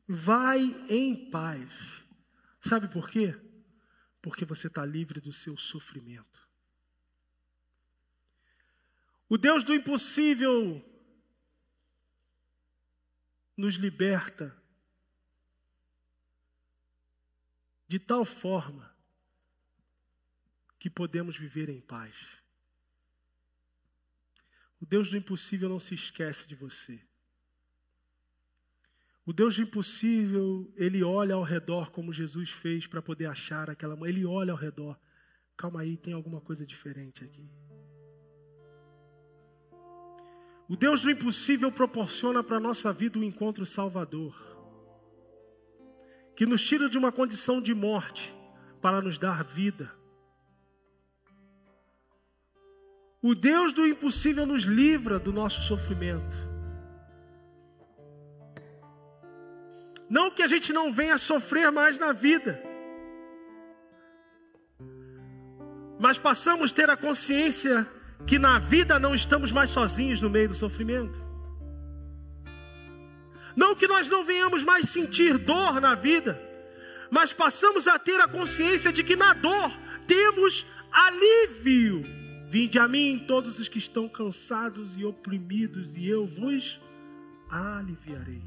Vai em paz. Sabe por quê? Porque você está livre do seu sofrimento. O Deus do impossível nos liberta de tal forma que podemos viver em paz. O Deus do impossível não se esquece de você. O Deus do impossível, ele olha ao redor como Jesus fez para poder achar aquela mãe. Ele olha ao redor. Calma aí, tem alguma coisa diferente aqui. O Deus do impossível proporciona para a nossa vida o um encontro salvador, que nos tira de uma condição de morte para nos dar vida. O Deus do impossível nos livra do nosso sofrimento. Não que a gente não venha sofrer mais na vida, mas passamos a ter a consciência que na vida não estamos mais sozinhos no meio do sofrimento. Não que nós não venhamos mais sentir dor na vida, mas passamos a ter a consciência de que na dor temos alívio. Vinde a mim todos os que estão cansados e oprimidos, e eu vos aliviarei.